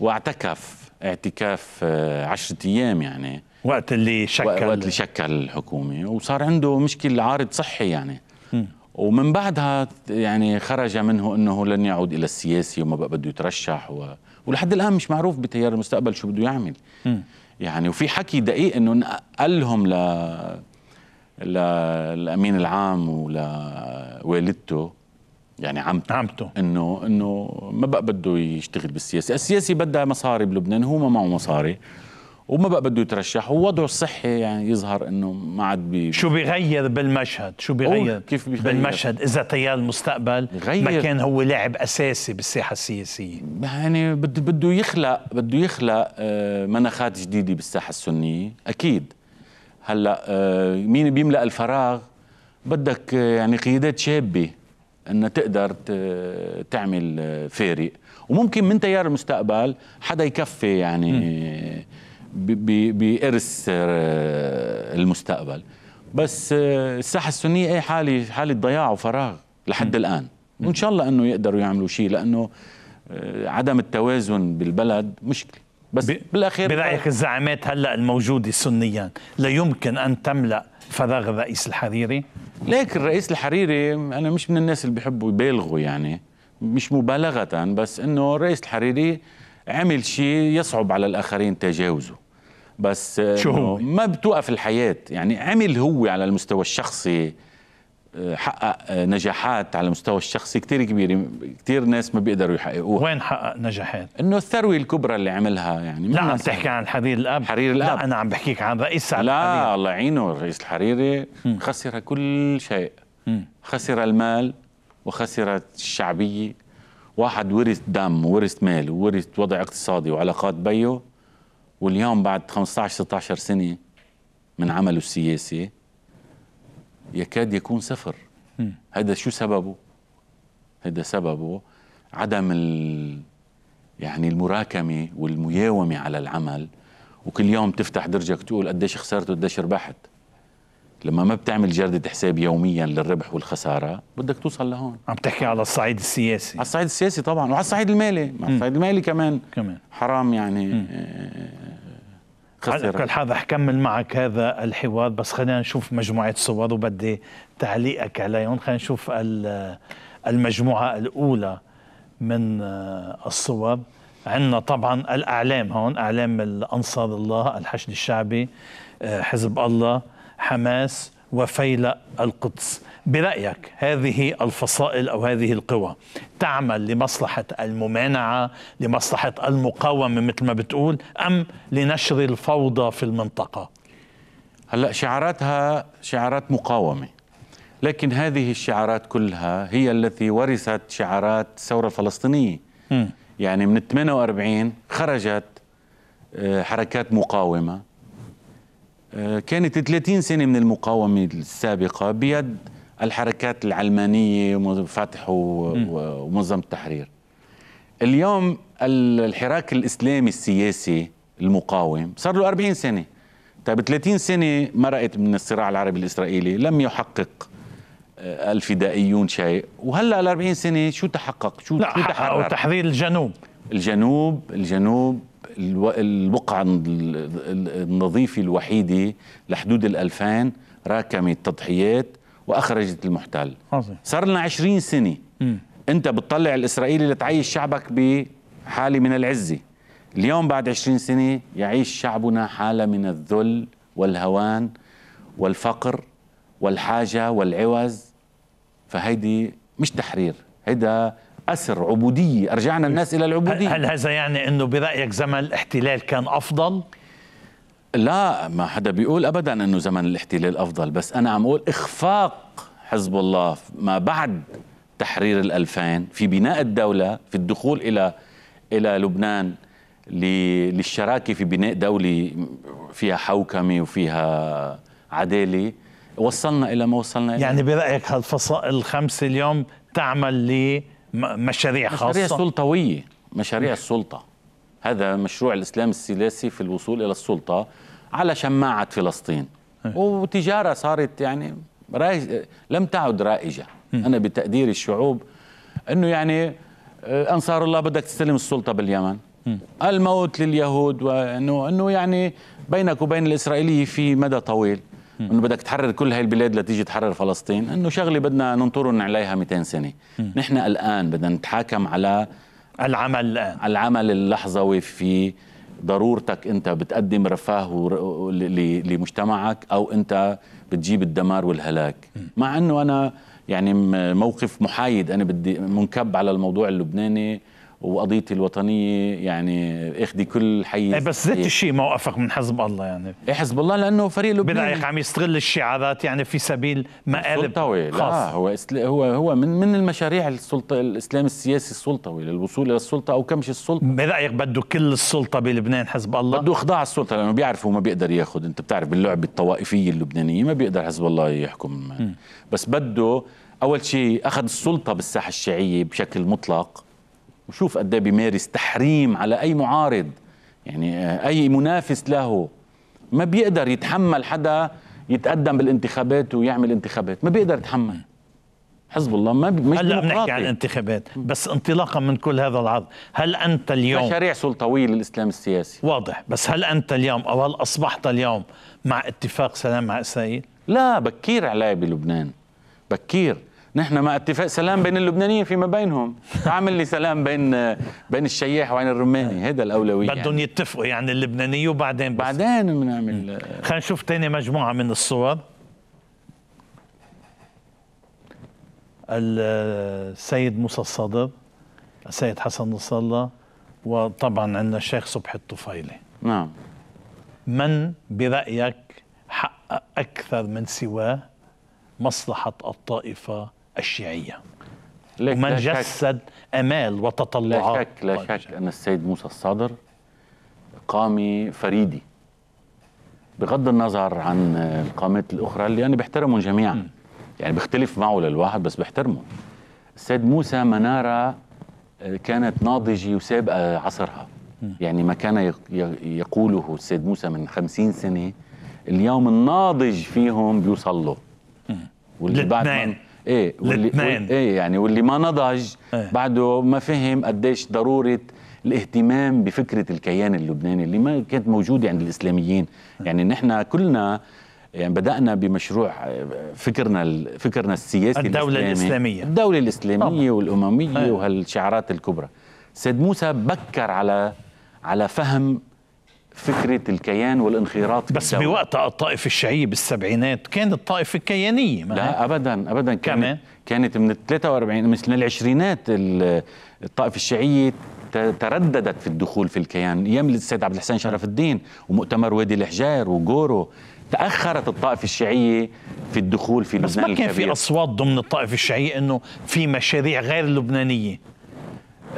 واعتكف اعتكاف آه، عشرة ايام يعني وقت اللي شكل وقت اللي شكل الحكومه وصار عنده مشكله عارض صحي يعني م. ومن بعدها يعني خرج منه انه لن يعود الى السياسه وما بقى بده يترشح و ولحد الان مش معروف بتيار المستقبل شو بده يعمل م. يعني وفي حكي دقيق انه نقلهم ل للامين العام ولوالدته يعني عمته عمته انه انه ما بقى بده يشتغل بالسياسه، السياسي بدها مصاري بلبنان هو ما معه مصاري وما بقى بده يترشح ووضعه الصحي يعني يظهر انه ما عاد بي شو بيغير بالمشهد شو بيغير كيف بيغير بالمشهد اذا تيار المستقبل غير. ما كان هو لاعب اساسي بالساحه السياسيه يعني بده بده يخلق بده يخلق آه، مناخات جديده بالساحه السنيه اكيد هلا آه، مين بيملا الفراغ بدك آه، يعني قيادات شابه انها تقدر تعمل فارق وممكن من تيار المستقبل حدا يكفي يعني م. بارث آه، المستقبل بس آه، الساحه السنيه اي إيه، حاله حاله ضياع وفراغ لحد الان وان شاء الله انه يقدروا يعملوا شيء لانه آه، عدم التوازن بالبلد مشكله بس بالاخير برايك الزعامات هلا الموجوده سنيا لا يمكن ان تملا فراغ الرئيس الحريري؟ ليك الرئيس الحريري انا مش من الناس اللي بيحبوا يبالغوا يعني مش مبالغه بس انه الرئيس الحريري عمل شيء يصعب على الآخرين تجاوزه بس شو هو؟ ما بتوقف الحياة يعني عمل هو على المستوى الشخصي آه، حقق آه، نجاحات على المستوى الشخصي كتير كبيرة كتير ناس ما بيقدروا يحققوها وين حقق نجاحات؟ انه الثروة الكبرى اللي عملها يعني لا عم تحكي عن حرير الاب حرير الاب لا انا عم بحكيك عن رئيس لا الله يعينه الرئيس الحريري خسر كل شيء خسر المال وخسرت الشعبية واحد ورث دم وورث مال وورث وضع اقتصادي وعلاقات بيه واليوم بعد 15 16 سنه من عمله السياسي يكاد يكون صفر هذا شو سببه هذا سببه عدم ال... يعني المراكمه والمياومه على العمل وكل يوم تفتح درجك تقول قديش خسرت وقديش ربحت لما ما بتعمل جردة حساب يوميا للربح والخسارة بدك توصل لهون عم تحكي على الصعيد السياسي على الصعيد السياسي طبعا وعلى الصعيد المالي على الصعيد المالي كمان كمان حرام يعني آه، خسر على كل هذا رح كمل معك هذا الحوار بس خلينا نشوف مجموعة صور وبدي تعليقك عليهم خلينا نشوف المجموعة الأولى من آه، الصور عندنا طبعا الأعلام هون أعلام الأنصار الله الحشد الشعبي آه، حزب الله حماس وفيلق القدس برأيك هذه الفصائل أو هذه القوى تعمل لمصلحة الممانعة لمصلحة المقاومة مثل ما بتقول أم لنشر الفوضى في المنطقة هلأ شعاراتها شعارات مقاومة لكن هذه الشعارات كلها هي التي ورثت شعارات الثورة الفلسطينية م. يعني من 48 خرجت آه، حركات مقاومة كانت 30 سنة من المقاومة السابقة بيد الحركات العلمانية فتح ومنظمة التحرير اليوم الحراك الإسلامي السياسي المقاوم صار له 40 سنة طيب 30 سنة مرقت من الصراع العربي الإسرائيلي لم يحقق آه، الفدائيون شيء وهلا ال 40 سنه شو تحقق شو, لا شو تحرر تحرير الجنوب الجنوب الجنوب البقعة النظيفة الوحيدة لحدود الألفان راكمت تضحيات وأخرجت المحتل صار لنا 20 سنة أنت بتطلع الإسرائيلي لتعيش شعبك بحالة من العزة اليوم بعد 20 سنة يعيش شعبنا حالة من الذل والهوان والفقر والحاجة والعوز فهيدي مش تحرير هيدا أسر عبودية أرجعنا الناس إلى العبودية هل هذا يعني أنه برأيك زمن الاحتلال كان أفضل؟ لا ما حدا بيقول أبدا أنه زمن الاحتلال أفضل بس أنا عم أقول إخفاق حزب الله ما بعد تحرير الألفين في بناء الدولة في الدخول إلى إلى لبنان للشراكة في بناء دولة فيها حوكمة وفيها عدالة وصلنا إلى ما وصلنا إلى يعني برأيك هالفصائل الخمسة اليوم تعمل لي مشاريع خاصه مشاريع سلطويه مشاريع السلطه هذا مشروع الاسلام السلاسي في الوصول الى السلطه على شماعه فلسطين إيه. وتجاره صارت يعني رائج لم تعد رائجه إيه. انا بتقدير الشعوب انه يعني آه، انصار الله بدك تستلم السلطه باليمن إيه. الموت لليهود وانه انه يعني بينك وبين الاسرائيلي في مدى طويل انه بدك تحرر كل هاي البلاد لتيجي تحرر فلسطين انه شغله بدنا ننطرهم عليها 200 سنه نحن الان بدنا نتحاكم على العمل الان العمل اللحظوي في ضرورتك انت بتقدم رفاه و... لمجتمعك او انت بتجيب الدمار والهلاك مع انه انا يعني موقف محايد انا بدي منكب على الموضوع اللبناني وقضيتي الوطنيه يعني اخدي كل حي إيه، بس ذات الشيء موقفك من حزب الله يعني ايه حزب الله لانه فريق لبنان برايك عم يستغل الشعارات يعني في سبيل مقالب خاص لا هو هو هو من من المشاريع السلطه الاسلام السياسي السلطوي للوصول الى السلطه او كمش السلطه برايك بده كل السلطه بلبنان حزب الله بده اخضاع السلطه لانه بيعرفوا ما بيقدر ياخذ انت بتعرف باللعبه الطوائفيه اللبنانيه ما بيقدر حزب الله يحكم م. بس بده اول شيء اخذ السلطه بالساحه الشيعيه بشكل مطلق وشوف قد إيه بيمارس تحريم على اي معارض يعني آه، اي منافس له ما بيقدر يتحمل حدا يتقدم بالانتخابات ويعمل انتخابات ما بيقدر يتحمل حزب الله ما مش هلا بنحكي عن الانتخابات بس انطلاقا من كل هذا العرض هل انت اليوم مشاريع سلطويه للاسلام السياسي واضح بس هل انت اليوم او هل اصبحت اليوم مع اتفاق سلام مع اسرائيل لا بكير علي بلبنان بكير نحن مع اتفاق سلام بين اللبنانيين فيما بينهم عامل لي سلام بين بين الشياح وبين الرماني هذا الأولوية بدهم يعني. يتفقوا يعني اللبناني وبعدين بس. بعدين بنعمل خلينا نشوف تاني مجموعة من الصور السيد موسى الصدر السيد حسن نصر الله وطبعا عندنا الشيخ صبحي الطفيلي نعم من برأيك حقق أكثر من سواه مصلحة الطائفة الشيعية لا ومن جسد أمال وتطلعات لا شك لا طيب. شك أن السيد موسى الصدر قامي فريدي بغض النظر عن القامات الأخرى اللي أنا يعني بحترمهم جميعا م. يعني بختلف معه للواحد بس بحترمه السيد موسى منارة آه، كانت ناضجة وسابقة آه، عصرها يعني ما كان يقوله السيد موسى من خمسين سنة اليوم الناضج فيهم بيوصل له واللي بعد ايه واللي ايه يعني واللي ما نضج ايه؟ بعده ما فهم قديش ضروره الاهتمام بفكره الكيان اللبناني اللي ما كانت موجوده عند الاسلاميين يعني نحن كلنا يعني بدأنا بمشروع آه، فكرنا فكرنا السياسي الدولة الإسلامي الإسلامية الدولة الإسلامية طبعا. والأممية أيه. وهالشعارات الكبرى سيد موسى بكر على على فهم فكرة الكيان والانخراط بس الدولة. بوقتها الطائفة الشيعية بالسبعينات كانت الطائفة كيانيه لا أبدا أبدا كانت كمان. كانت من ال 43 من العشرينات الطائفة الشيعية ترددت في الدخول في الكيان ايام السيد عبد الحسين شرف الدين ومؤتمر وادي الحجار وجورو تاخرت الطائفه الشيعيه في الدخول في لبنان بس ما كان الكبير. في اصوات ضمن الطائفه الشيعيه انه في مشاريع غير لبنانيه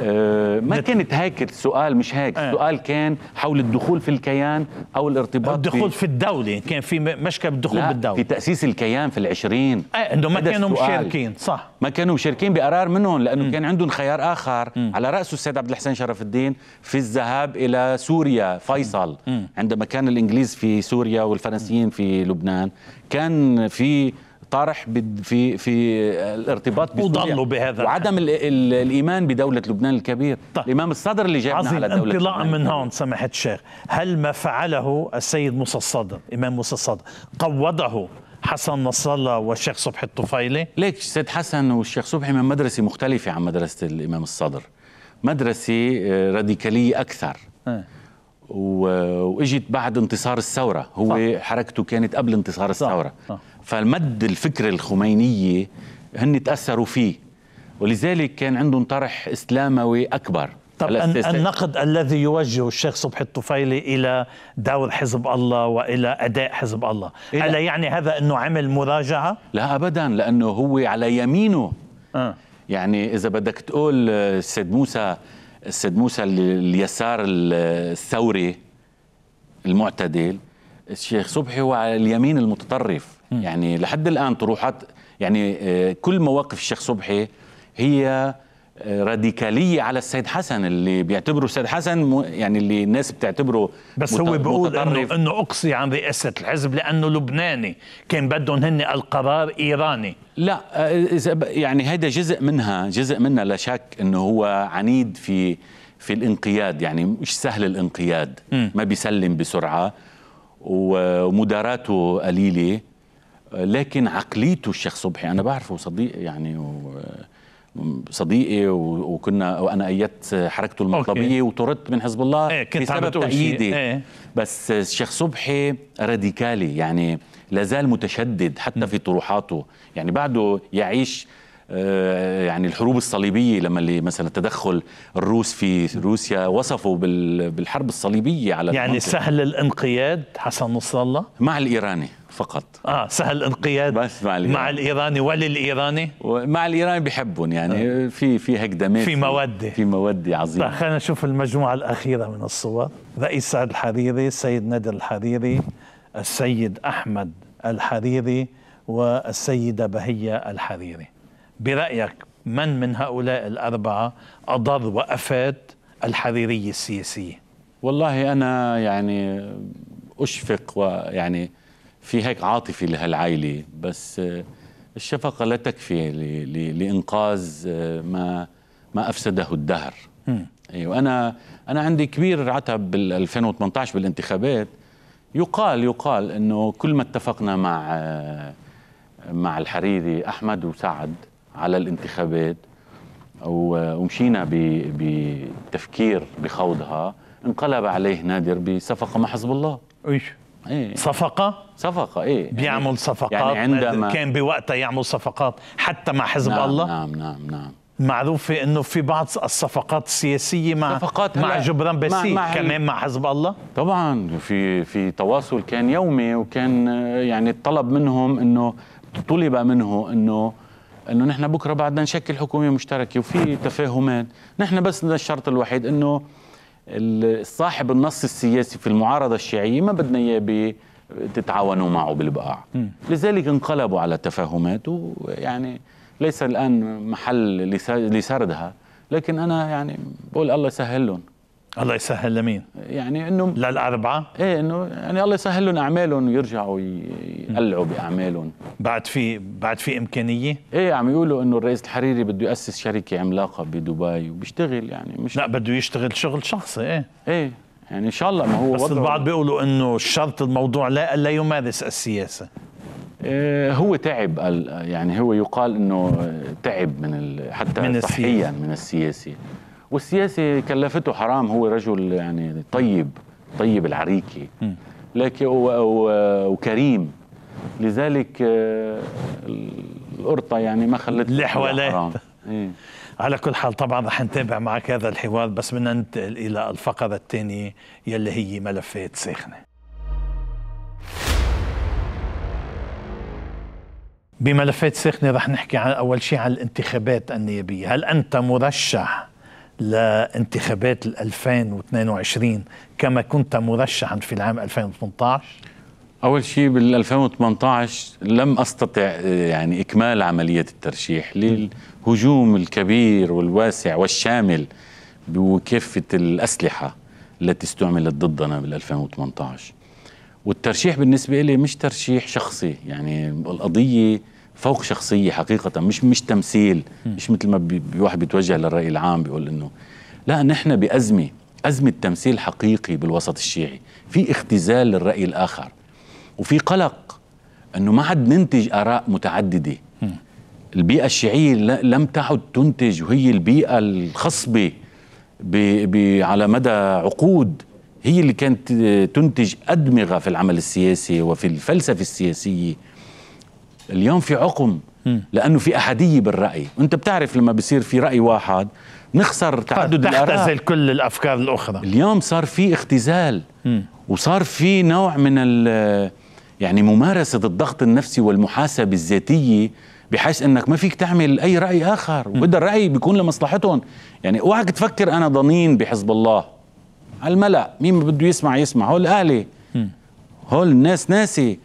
آه، ما كانت هيك السؤال مش هيك آه. السؤال كان حول الدخول في الكيان أو الارتباط الدخول في, في الدولة كان في مشكلة بالدخول بالدولة في تأسيس الكيان في العشرين إيه، أنه ما كانوا مشاركين صح ما كانوا مشاركين بقرار منهم لأنه م. كان عندهم خيار آخر م. على رأسه السيد عبد الحسين شرف الدين في الذهاب إلى سوريا فيصل م. عندما كان الإنجليز في سوريا والفرنسيين في لبنان كان في الطارح في في الارتباط وضلوا بهذا وعدم الايمان بدوله لبنان الكبير طيب. الامام الصدر اللي جابنا عظيم. على دوله انطلاقا من هون سماحه الشيخ هل ما فعله السيد موسى الصدر امام موسى الصدر قوضه حسن نصر الله والشيخ صبحي الطفيلي ليك سيد حسن والشيخ صبحي من مدرسه مختلفه عن مدرسه الامام الصدر مدرسه آه، راديكاليه اكثر أه. واجت بعد انتصار الثوره هو صح. حركته كانت قبل انتصار الثوره صح. صح. فالمد الفكر الخمينية هن تأثروا فيه ولذلك كان عندهم طرح إسلاموي أكبر طب النقد الذي يوجه الشيخ صبحي الطفيلي الى دور حزب الله والى اداء حزب الله، إيه الا يعني هذا انه عمل مراجعه؟ لا ابدا لانه هو على يمينه آه. يعني اذا بدك تقول السيد آه، موسى السيد موسى اليسار الثوري المعتدل الشيخ صبحي هو على اليمين المتطرف يعني لحد الآن طروحات يعني آه، كل مواقف الشيخ صبحي هي آه، راديكالية على السيد حسن اللي بيعتبره السيد حسن يعني اللي الناس بتعتبره بس هو بيقول انه انه اقصي عن رئاسة الحزب لانه لبناني كان بدهم هن القرار ايراني لا آه، اذا يعني هذا جزء منها جزء منها لا شك انه هو عنيد في في الانقياد يعني مش سهل الانقياد م. ما بيسلم بسرعة ومداراته قليلة لكن عقليته الشيخ صبحي انا بعرفه صديق يعني و صديقي وكنا وانا ايدت حركته المطلبيه وطردت من حزب الله ايه بسبب تأييدي ايه. بس الشيخ صبحي راديكالي يعني لازال متشدد حتى في طروحاته يعني بعده يعيش آه، يعني الحروب الصليبيه لما اللي مثلا تدخل الروس في روسيا وصفوا بالحرب الصليبيه على يعني المنطقة. سهل الانقياد حسن نصر الله مع الايراني فقط اه سهل الانقياد بس مع الإيراني, مع الإيراني وللإيراني مع الإيراني بحبهم يعني آه. في في هيك دمات في مودة في مودة عظيمة طيب، خلينا نشوف المجموعة الأخيرة من الصور رئيس سعد الحريري السيد نادر الحريري السيد أحمد الحريري والسيدة بهية الحريري برأيك من من هؤلاء الأربعة أضر وأفاد الحريرية السياسية؟ والله أنا يعني أشفق ويعني في هيك عاطفه لهالعائلة بس آه، الشفقة لا تكفي لإنقاذ آه، ما ما أفسده الدهر أيوة أنا أنا عندي كبير عتب بال 2018 بالانتخابات يقال يقال إنه كل ما اتفقنا مع آه، مع الحريري أحمد وسعد على الانتخابات ومشينا بتفكير بخوضها انقلب عليه نادر بصفقة مع حزب الله ايش إيه. صفقة صفقة إيه يعني بيعمل يعني صفقات يعني عندما كان بوقتها يعمل صفقات حتى مع حزب نعم الله نعم نعم نعم معروفة انه في بعض الصفقات السياسية مع صفقات مع جبران باسيل كمان مع حزب الله طبعا في في تواصل كان يومي وكان يعني الطلب منهم انه طلب منه انه انه نحن بكره بعدنا نشكل حكومه مشتركه وفي تفاهمات، نحن بس الشرط الوحيد انه صاحب النص السياسي في المعارضة الشيعية ما بدنا إياه بتتعاونوا معه بالبقاع لذلك انقلبوا على تفاهمات ويعني ليس الآن محل لسردها لكن أنا يعني بقول الله يسهل لهم الله يسهل لمين؟ يعني انه للاربعه؟ ايه انه يعني الله يسهل لهم اعمالهم ويرجعوا يقلعوا باعمالهم بعد في بعد في امكانيه؟ ايه عم يقولوا انه الرئيس الحريري بده ياسس شركه عملاقه بدبي وبيشتغل يعني مش لا بده يشتغل شغل شخصي ايه ايه يعني ان شاء الله ما هو بس البعض بيقولوا انه الشرط الموضوع لا لا يمارس السياسه إيه، هو تعب يعني هو يقال انه تعب من حتى من صحيا من السياسه والسياسه كلفته حرام هو رجل يعني طيب طيب العريكي لكن وكريم لذلك آه، القرطه يعني ما خلت الحوالات *laughs* إيه. إيه. على كل حال طبعا رح نتابع معك هذا الحوار بس بدنا ننتقل الى الفقره الثانيه يلي هي ملفات ساخنه بملفات ساخنه رح نحكي عن اول شيء عن الانتخابات النيابيه هل انت مرشح لانتخابات 2022 كما كنت مرشحا في العام 2018 أول شيء بال 2018 لم أستطع يعني إكمال عملية الترشيح للهجوم الكبير والواسع والشامل بكافة الأسلحة التي استعملت ضدنا بال 2018 والترشيح بالنسبة لي مش ترشيح شخصي يعني القضية فوق شخصية حقيقة مش مش تمثيل مش مثل ما بي بيتوجه للرأي العام بيقول إنه لا نحن بأزمة أزمة تمثيل حقيقي بالوسط الشيعي في اختزال للرأي الآخر وفي قلق أنه ما عاد ننتج آراء متعددة البيئة الشيعية لم تعد تنتج وهي البيئة الخصبة ب ب على مدى عقود هي اللي كانت تنتج أدمغة في العمل السياسي وفي الفلسفة السياسية اليوم في عقم لانه في احاديه بالراي وانت بتعرف لما بصير في راي واحد نخسر تعدد الاراء تختزل كل الافكار الاخرى اليوم صار في اختزال وصار في نوع من يعني ممارسه الضغط النفسي والمحاسبه الذاتيه بحيث انك ما فيك تعمل اي راي اخر وبدا الراي بيكون لمصلحتهم يعني اوعك تفكر انا ضنين بحزب الله على الملا مين بده يسمع يسمع هول اهلي هول الناس ناسي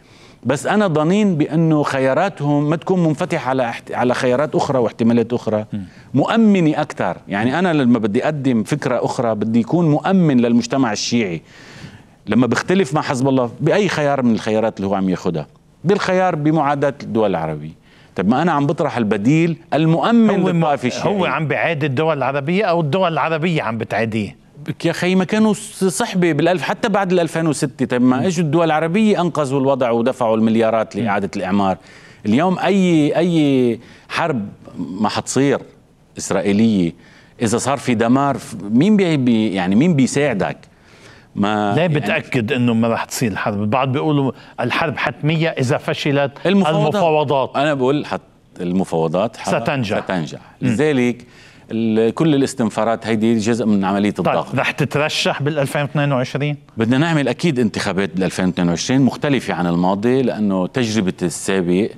بس انا ضنين بانه خياراتهم ما تكون منفتحه على احت... على خيارات اخرى واحتمالات اخرى مؤمنه اكثر يعني انا لما بدي اقدم فكره اخرى بدي يكون مؤمن للمجتمع الشيعي لما بختلف مع حزب الله باي خيار من الخيارات اللي هو عم ياخذها بالخيار بمعاداه الدول العربيه طب ما انا عم بطرح البديل المؤمن للطائفه الشيعيه هو عم بعيد الدول العربيه او الدول العربيه عم بتعاديه يا اخي ما كانوا صحبه بالالف حتى بعد ال 2006 طيب ما اجوا الدول العربيه انقذوا الوضع ودفعوا المليارات لاعاده الاعمار اليوم اي اي حرب ما حتصير اسرائيليه اذا صار في دمار مين بي يعني مين بيساعدك ما ليه يعني بتاكد انه ما رح تصير الحرب البعض بيقولوا الحرب حتميه اذا فشلت المفاوضات, المفاوضات. انا بقول حت المفاوضات ستنجح ستنجح لذلك كل الاستنفارات هيدي جزء من عمليه طيب، الضغط طيب رح تترشح بال 2022 بدنا نعمل اكيد انتخابات بال 2022 مختلفه عن الماضي لانه تجربه السابق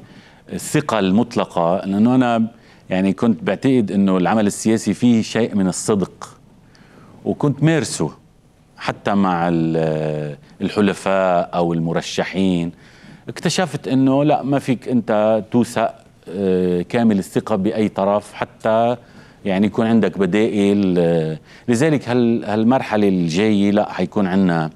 الثقه المطلقه لانه انا يعني كنت بعتقد انه العمل السياسي فيه شيء من الصدق وكنت مارسه حتى مع الحلفاء او المرشحين اكتشفت انه لا ما فيك انت توثق آه، كامل الثقه باي طرف حتى يعني يكون عندك بدائل آه، لذلك هال هالمرحله الجايه لا حيكون عندنا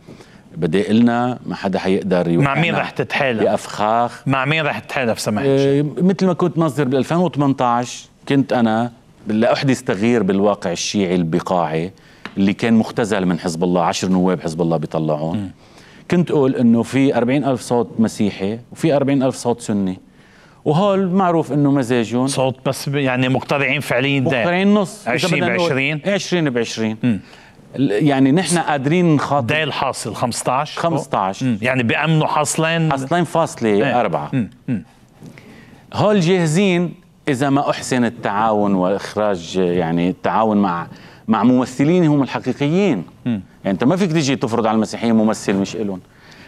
بدائلنا ما حدا حيقدر مع مين رح تتحالف؟ بافخاخ مع مين رح تتحالف سمحت؟ آه مثل ما كنت مصدر بال 2018 كنت انا لاحدث تغيير بالواقع الشيعي البقاعي اللي كان مختزل من حزب الله 10 نواب حزب الله بيطلعون كنت اقول انه في 40 الف صوت مسيحي وفي 40 الف صوت سني وهول معروف انه مزاجهم صوت بس يعني مقترعين فعليا مقترعين نص 20 ب 20 20 ب 20 يعني نحن قادرين نخاطب ده الحاصل 15 15 مم. يعني بامنوا حاصلين حاصلين فاصلة أربعة مم. مم. هول جاهزين إذا ما أحسن التعاون وإخراج يعني التعاون مع مع ممثلين هم الحقيقيين يعني أنت ما فيك تيجي تفرض على المسيحيين ممثل مش إلهم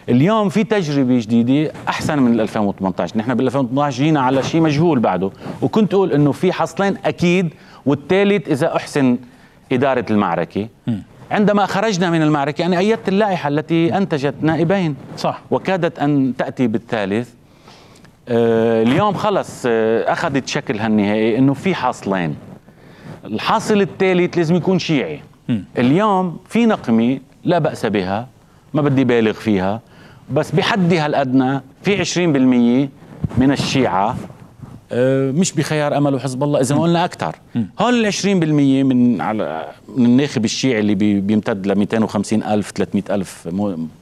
اليوم في تجربه جديده احسن من 2018 نحن بال 2018 جينا على شيء مجهول بعده وكنت اقول انه في حصلين اكيد والثالث اذا احسن اداره المعركه عندما خرجنا من المعركة أنا يعني أيدت اللائحة التي أنتجت نائبين صح وكادت أن تأتي بالثالث آه اليوم خلص آه أخذت شكلها النهائي أنه في حاصلين الحاصل الثالث لازم يكون شيعي م. اليوم في نقمة لا بأس بها ما بدي بالغ فيها بس بحدها الأدنى في 20% من الشيعة آه، مش بخيار امل وحزب الله اذا ما قلنا اكثر هون ال 20% من على من الناخب الشيعي اللي بيمتد ل 250 الف 300 الف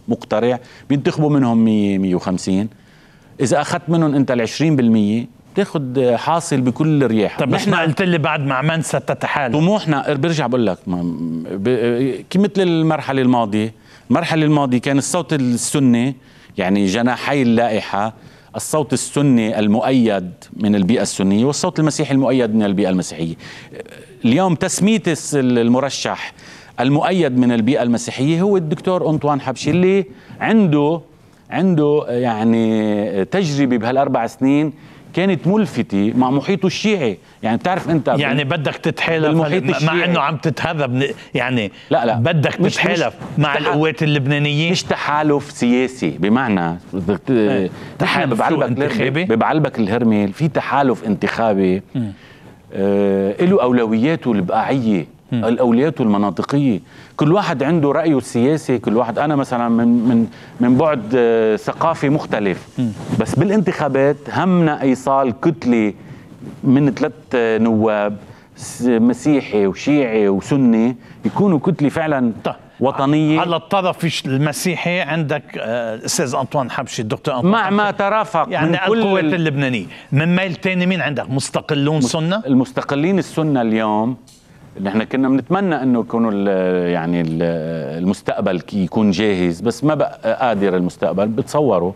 مقترع بينتخبوا منهم 100 150 اذا اخذت منهم انت ال 20% تاخد حاصل بكل رياح طب نحن قلت لي بعد مع من ستتحالف طموحنا إيه، برجع بقول لك مثل المرحله الماضيه المرحله الماضيه كان الصوت السني يعني جناحي اللائحه الصوت السني المؤيد من البيئة السنية والصوت المسيحي المؤيد من البيئة المسيحية اليوم تسمية المرشح المؤيد من البيئة المسيحية هو الدكتور أنطوان حبشي اللي عنده عنده يعني تجربة بهالأربع سنين كانت ملفتة مع محيطه الشيعي يعني بتعرف انت يعني بدك تتحالف مع انه عم تتهذب يعني لا لا بدك مش تتحالف مش مع القوات اللبنانيين مش تحالف سياسي بمعنى إيه. تحالف انتخابي ببعلبك الهرميل في تحالف انتخابي اه له اولوياته الابقاعيه الاولويات المناطقيه كل واحد عنده رأيه السياسي كل واحد أنا مثلا من من من بعد آه، ثقافي مختلف بس بالانتخابات همنا إيصال كتلة من ثلاث آه، نواب مسيحي وشيعي وسني يكونوا كتله فعلا طيب. وطنيه على الطرف المسيحي عندك آه، استاذ انطوان حبشي الدكتور انطوان مع ما ترافق يعني من كل القوات اللبنانيه من ميل تاني مين عندك مستقلون سنه المستقلين السنه اليوم نحن كنا بنتمنى انه يكونوا يعني المستقبل يكون جاهز بس ما بقى قادر المستقبل بتصوروا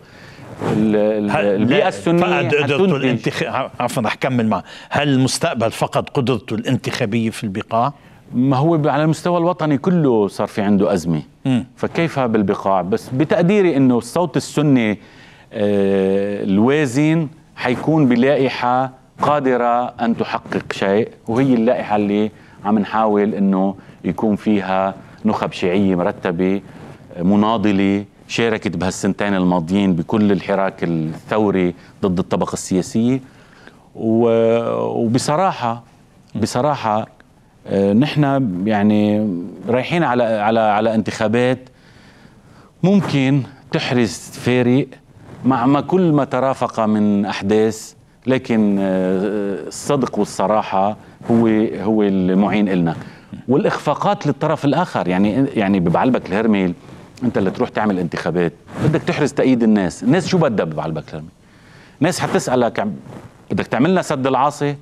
البيئة السنية قدرته الانتخاب عفوا رح كمل معه هل المستقبل فقد قدرته الانتخابية في البقاع؟ ما هو على المستوى الوطني كله صار في عنده أزمة م. فكيف بالبقاع بس بتقديري أنه الصوت السني آه، الوازن حيكون بلائحة قادرة أن تحقق شيء وهي اللائحة اللي عم نحاول انه يكون فيها نخب شيعيه مرتبه مناضله شاركت بهالسنتين الماضيين بكل الحراك الثوري ضد الطبقه السياسيه وبصراحه بصراحه آه، نحن يعني رايحين على على على انتخابات ممكن تحرز فارق مع ما كل ما ترافق من احداث لكن آه، الصدق والصراحه هو هو المعين إلنا والاخفاقات للطرف الاخر يعني يعني ببعلبك الهرميل انت اللي تروح تعمل انتخابات بدك تحرز تأييد الناس الناس شو بدها ببعلبك الهرميل ناس حتسالك بدك تعمل لنا سد العاصي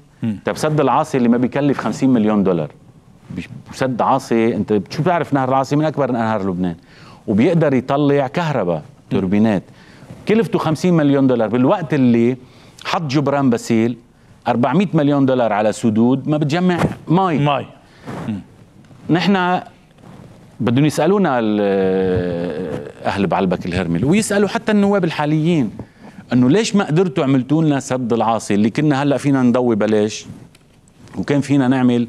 طيب سد العاصي اللي ما بيكلف 50 مليون دولار سد عاصي انت شو بتعرف نهر العاصي من اكبر انهار لبنان وبيقدر يطلع كهرباء توربينات كلفته 50 مليون دولار بالوقت اللي حط جبران باسيل 400 مليون دولار على سدود ما بتجمع مي مي نحن بدهم يسالونا اهل بعلبك الهرمل ويسالوا حتى النواب الحاليين انه ليش ما قدرتوا عملتوا لنا سد العاصي اللي كنا هلا فينا نضوي بلاش وكان فينا نعمل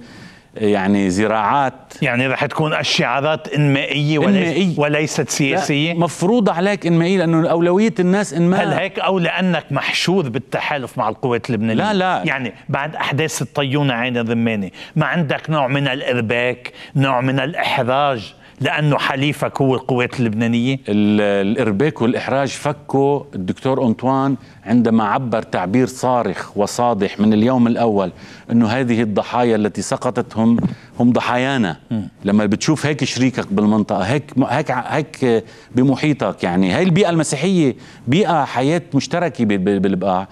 يعني زراعات يعني رح تكون الشعارات انمائيه إنمائي. وليست سياسيه مفروض عليك انمائيه لانه اولويه الناس انماء هل هيك او لانك محشور بالتحالف مع القوات اللبنانيه لا لا يعني بعد احداث الطيونه عين الرماني ما عندك نوع من الارباك نوع من الاحراج لانه حليفك هو القوات اللبنانيه الارباك والاحراج فكوا الدكتور انطوان عندما عبر تعبير صارخ وصادح من اليوم الاول انه هذه الضحايا التي سقطت هم هم ضحايانا لما بتشوف هيك شريكك بالمنطقه هيك هيك هيك بمحيطك يعني هاي البيئه المسيحيه بيئه حياه مشتركه بالبقاع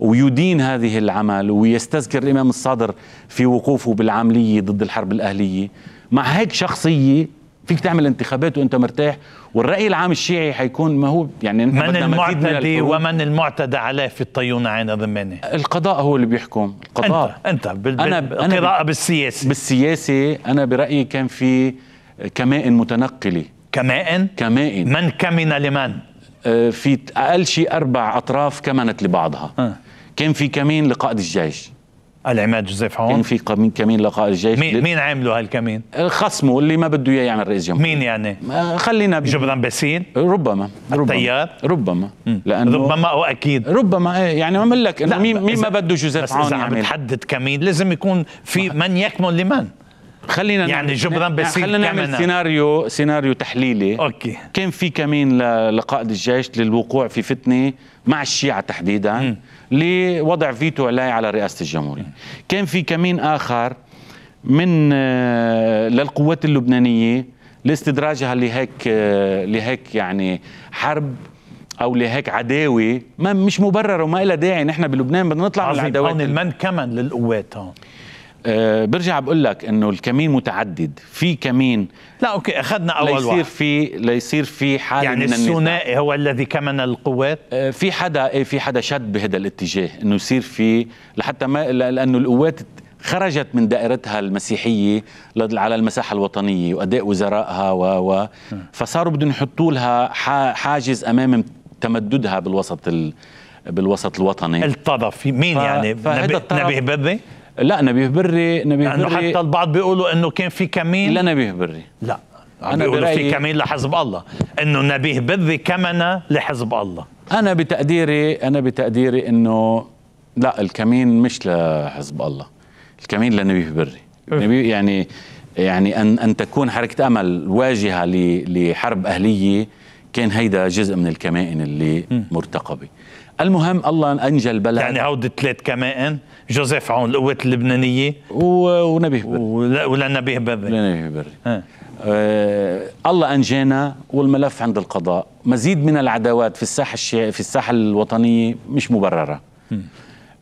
ويدين هذه العمل ويستذكر الامام الصادر في وقوفه بالعمليه ضد الحرب الاهليه مع هيك شخصيه فيك تعمل انتخابات وانت مرتاح والراي العام الشيعي حيكون ما هو يعني من المعتدي ومن المعتدى عليه في الطيون عين ضمانة القضاء هو اللي بيحكم القضاء انت انت بال أنا القراءه بالسياسه بالسياسه انا برايي كان في كمائن متنقله كمائن كمائن من كمن لمن آه، في اقل شيء اربع اطراف كمنت لبعضها أه. كان في كمين لقائد الجيش العماد جوزيف عون كان في كمين كمين لقاء الجيش مين, مين عمله هالكمين؟ خصمه اللي ما بده اياه يعمل رئيس جمهوريه مين يعني؟ خلينا ب... جبران باسيل؟ ربما التيار؟ ربما لانه ربما اكيد ربما ايه يعني بقول لك انه مين مين ما بده جوزيف عون بس اذا عم تحدد كمين لازم يكون في من يكمن لمن خلينا يعني جبران يعني باسيل خلينا نعمل سيناريو سيناريو تحليلي اوكي كان في كمين لقائد الجيش للوقوع في فتنه مع الشيعه تحديدا مم. لوضع فيتو علي على رئاسة الجمهورية كان في كمين آخر من آه، للقوات اللبنانية لاستدراجها لهيك آه، لهيك يعني حرب او لهيك عداوه ما مش مبرره وما لها داعي نحن بلبنان بدنا نطلع من العداوات من كمان للقوات هون آه. أه برجع بقول لك انه الكمين متعدد في كمين لا اوكي اخذنا اول ليصير واحد. في ليصير في حال يعني من الثنائي هو الذي كمن القوات أه في حدا إيه، في حدا شد بهذا الاتجاه انه يصير في لحتى ما لانه القوات خرجت من دائرتها المسيحية على المساحة الوطنية وأداء وزرائها و و فصاروا بدهم يحطوا لها حاجز أمام تمددها بالوسط ال... بالوسط الوطني الطرف مين ف... يعني نبيه نبيه ببي لا نبيه بري نبيه يعني بري حتى البعض بيقولوا انه كان في كمين لا نبيه بري لا أنا بيقولوا في كمين لحزب الله انه نبيه بري كمنا لحزب الله انا بتقديري انا بتقديري انه لا الكمين مش لحزب الله الكمين لنبيه بري إيه. نبيه يعني يعني ان ان تكون حركه امل واجهه لحرب اهليه كان هيدا جزء من الكمائن اللي مرتقبه المهم الله انجى البلد يعني عوده ثلاث كمائن جوزيف عون القوات اللبنانيه و... ونبيه بري ولا نبيه بري نبيه بري آه. الله انجانا والملف عند القضاء مزيد من العداوات في الساحه الشي... في الساحه الوطنيه مش مبرره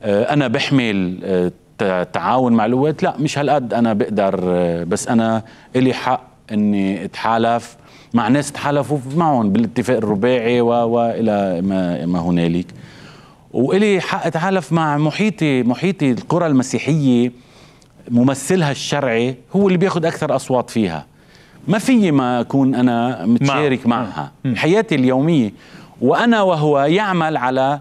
آه انا بحمل آه، تعاون مع القوات لا مش هالقد انا بقدر آه، بس انا الي حق اني اتحالف مع ناس تحالفوا معهم بالاتفاق الرباعي والى ما, ما هنالك وإلي حق أتعالف مع محيطي محيطي القرى المسيحية ممثلها الشرعي هو اللي بياخد أكثر أصوات فيها ما في ما أكون أنا متشارك مع. معها م. حياتي اليومية وأنا وهو يعمل على